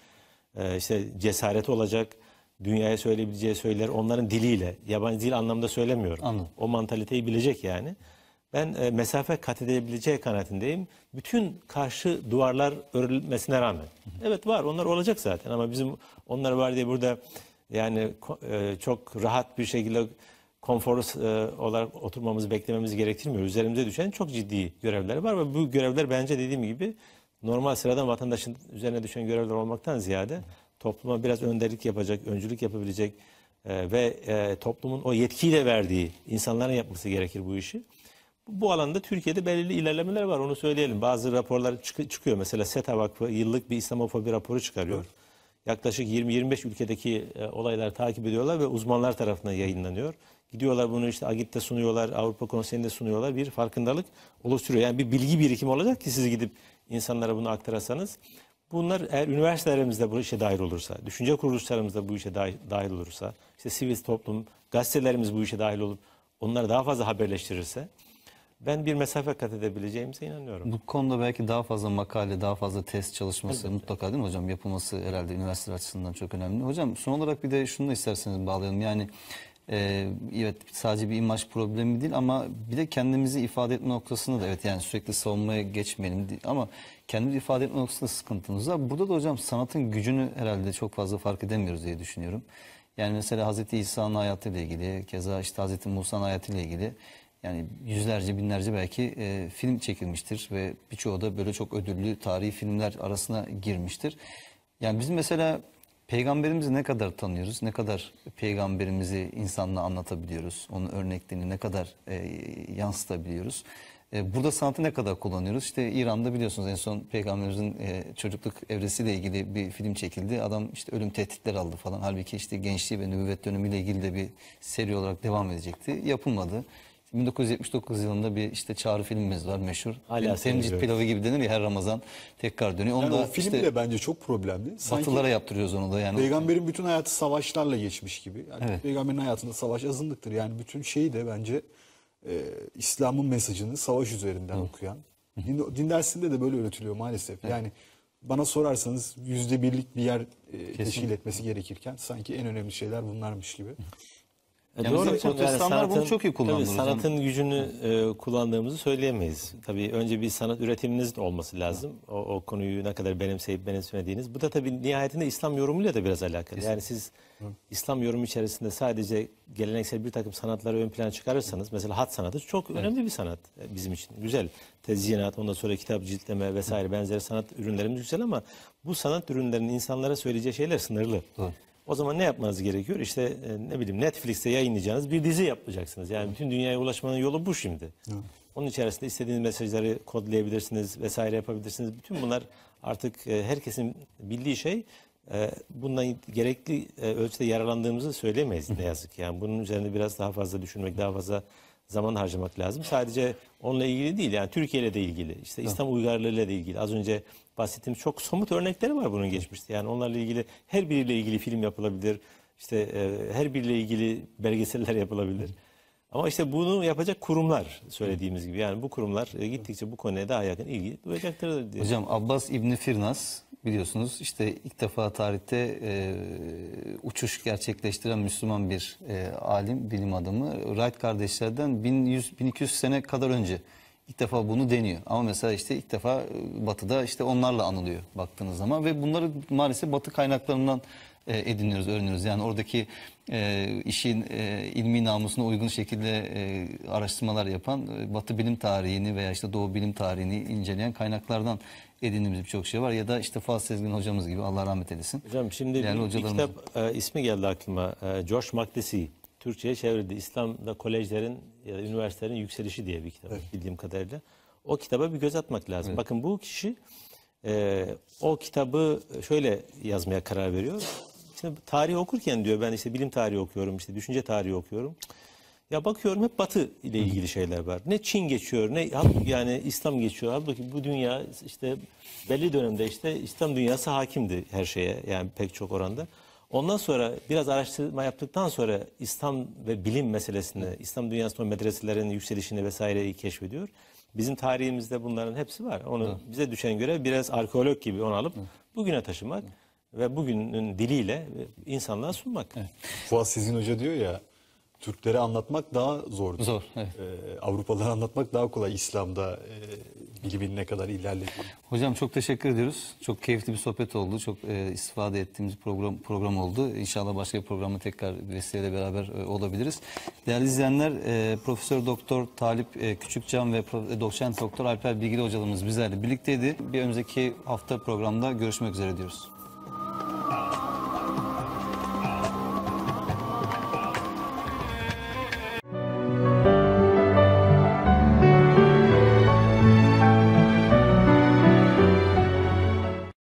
e, işte cesaret olacak, dünyaya söyleyebileceği söyler onların diliyle. Yabancı dil anlamda söylemiyorum. Anladım. O mantaliteyi bilecek yani ben e, mesafe kat edebileceği kanaatindeyim. Bütün karşı duvarlar örülmesine rağmen. Evet var onlar olacak zaten ama bizim onlar var diye burada yani e, çok rahat bir şekilde konforlu e, olarak oturmamızı beklememiz gerektirmiyor. Üzerimize düşen çok ciddi görevler var ve bu görevler bence dediğim gibi normal sıradan vatandaşın üzerine düşen görevler olmaktan ziyade topluma biraz önderlik yapacak, öncülük yapabilecek e, ve e, toplumun o yetkiyi de verdiği insanların yapması gerekir bu işi. Bu alanda Türkiye'de belirli ilerlemeler var onu söyleyelim. Bazı raporlar çık çıkıyor. Mesela SETA Vakfı yıllık bir İslamofobi raporu çıkarıyor. Yaklaşık 20-25 ülkedeki e, olayları takip ediyorlar ve uzmanlar tarafından yayınlanıyor. Gidiyorlar bunu işte Agit'te sunuyorlar, Avrupa Konseyi'nde sunuyorlar. Bir farkındalık oluşturuyor. Yani bir bilgi birikimi olacak ki siz gidip insanlara bunu aktarırsanız. Bunlar eğer üniversitelerimizde bu işe dahil olursa, düşünce kuruluşlarımızda bu işe dahil olursa, işte sivil toplum, gazetelerimiz bu işe dahil olup onları daha fazla haberleştirirse ben bir mesafe kat edebileceğimize inanıyorum. Bu konuda belki daha fazla makale, daha fazla test çalışması Elbette. mutlaka değil mi hocam? Yapılması herhalde üniversiteler açısından çok önemli. Hocam son olarak bir de şunu da isterseniz bağlayalım. Yani e, evet sadece bir imaj problemi değil ama bir de kendimizi ifade etme noktasında da evet yani sürekli savunmaya geçmeyelim ama kendimizi ifade etme noktasında sıkıntımız var. Burada da hocam sanatın gücünü herhalde çok fazla fark edemiyoruz diye düşünüyorum. Yani mesela Hazreti İsa'nın hayatıyla ilgili, keza işte Hazreti Musa'nın hayatıyla ilgili yani yüzlerce binlerce belki e, film çekilmiştir ve birçoğu da böyle çok ödüllü tarihi filmler arasına girmiştir. Yani biz mesela peygamberimizi ne kadar tanıyoruz, ne kadar peygamberimizi insanla anlatabiliyoruz, onun örneklerini ne kadar e, yansıtabiliyoruz. E, burada sanatı ne kadar kullanıyoruz? İşte İran'da biliyorsunuz en son peygamberimizin e, çocukluk evresiyle ilgili bir film çekildi. Adam işte ölüm tehditleri aldı falan. Halbuki işte gençliği ve nübüvvet dönemiyle ilgili de bir seri olarak devam edecekti. Yapılmadı. 1979 yılında bir işte Çağrı filmimiz var meşhur. Hala Temcit pilavı gibi denir ya her Ramazan tekrar dönüyor. Onu yani o film işte de bence çok problemli. Sanki batılara yaptırıyoruz onu da yani. Peygamberin bütün hayatı savaşlarla geçmiş gibi. Yani Evet. Peygamberin hayatında savaş azınlıktır. Yani bütün şeyi de bence e, İslam'ın mesajını savaş üzerinden okuyan. Din, din dersinde de böyle öğretiliyor maalesef. Yani bana sorarsanız yüzde birlik bir yer e, teşkil etmesi gerekirken sanki en önemli şeyler bunlarmış gibi. E yani doğru. Protestanlar yani sanatın, bunu çok iyi kullandılar. sanatın gücünü e, kullandığımızı söyleyemeyiz. Tabii önce bir sanat üretiminiz olması lazım. O, o konuyu ne kadar benimseyip benimsemediğiniz. Bu da tabii nihayetinde İslam yorumuyla da biraz alakalı. Yani siz İslam yorumu içerisinde sadece geleneksel bir takım sanatları ön plana çıkarırsanız mesela hat sanatı çok evet. önemli bir sanat e, bizim için. Güzel. Tezyinat, ondan sonra kitap ciltleme vesaire benzeri sanat ürünlerimiz güzel ama bu sanat ürünlerinin insanlara söyleyeceği şeyler sınırlı. Hı. O zaman ne yapmanız gerekiyor? İşte e, ne bileyim Netflix'te yayınlayacağınız bir dizi yapacaksınız. Yani bütün dünyaya ulaşmanın yolu bu şimdi. Evet. Onun içerisinde istediğiniz mesajları kodlayabilirsiniz vesaire yapabilirsiniz. Bütün bunlar artık e, herkesin bildiği şey. E, bundan gerekli e, ölçüde yararlandığımızı söylemeyiz ne yazık. Yani bunun üzerine biraz daha fazla düşünmek, daha fazla zaman harcamak lazım. Sadece onunla ilgili değil yani Türkiye ile de ilgili. İşte İslam uygarlığı ile de ilgili. Az önce bahsettiğim çok somut örnekleri var bunun geçmişte. Yani onlarla ilgili her biriyle ilgili film yapılabilir. İşte e, her biriyle ilgili belgeseller yapılabilir. Ama işte bunu yapacak kurumlar söylediğimiz gibi. Yani bu kurumlar e, gittikçe bu konuya daha yakın ilgi duyacaktır. Diye. Hocam Abbas İbni Firnas biliyorsunuz işte ilk defa tarihte e, uçuş gerçekleştiren Müslüman bir e, alim, bilim adamı. Wright kardeşlerden 1100-1200 sene kadar önce ilk defa bunu deniyor. Ama mesela işte ilk defa e, batıda işte onlarla anılıyor baktığınız zaman. Ve bunları maalesef batı kaynaklarından e, ediniyoruz, öğreniyoruz. Yani oradaki e, işin e, ilmi namusuna uygun şekilde e, araştırmalar yapan, e, Batı bilim tarihini veya işte Doğu bilim tarihini inceleyen kaynaklardan edindiğimiz birçok şey var. Ya da işte Fuat Sezgin hocamız gibi Allah rahmet eylesin. Hocam şimdi Değerli bir, hocalarımız... bir kitap e, ismi geldi aklıma. E, George McDessie. Türkçe'ye çevrildi. İslam'da kolejlerin ya da üniversitelerin yükselişi diye bir kitap evet. bildiğim kadarıyla. O kitaba bir göz atmak lazım. Evet. Bakın bu kişi e, o kitabı şöyle yazmaya karar veriyor. Şimdi tarih okurken diyor ben işte bilim tarihi okuyorum işte düşünce tarihi okuyorum. Ya bakıyorum hep Batı ile ilgili şeyler var. Ne Çin geçiyor, ne yani İslam geçiyor. Halbuki bu dünya işte belli dönemde işte İslam dünyası hakimdi her şeye yani pek çok oranda. Ondan sonra biraz araştırma yaptıktan sonra İslam ve bilim meselesini, İslam dünyasının medreselerin yükselişini vesaireyi keşfediyor. Bizim tarihimizde bunların hepsi var. Onu bize düşen göre biraz arkeolog gibi onu alıp bugüne taşımak ve bugünün diliyle e, insanlığa sunmak. Evet. Fuat Sezgin Hoca diyor ya Türklere anlatmak daha zordu. Zor. Evet. Ee, Avrupalılara anlatmak daha kolay İslam'da e, bilimin ne kadar ilerlediğini. Hocam çok teşekkür ediyoruz. Çok keyifli bir sohbet oldu. Çok e, istifade ettiğimiz program program oldu. İnşallah başka bir programda tekrar vesileyle beraber e, olabiliriz. Değerli izleyenler, e, Profesör Doktor Talip e, Küçükcan ve Prof. E, Doçent Doktor Alper Bilgili hocalarımız bizlerle birlikteydi. Bir önceki hafta programda görüşmek üzere diyoruz. Oh.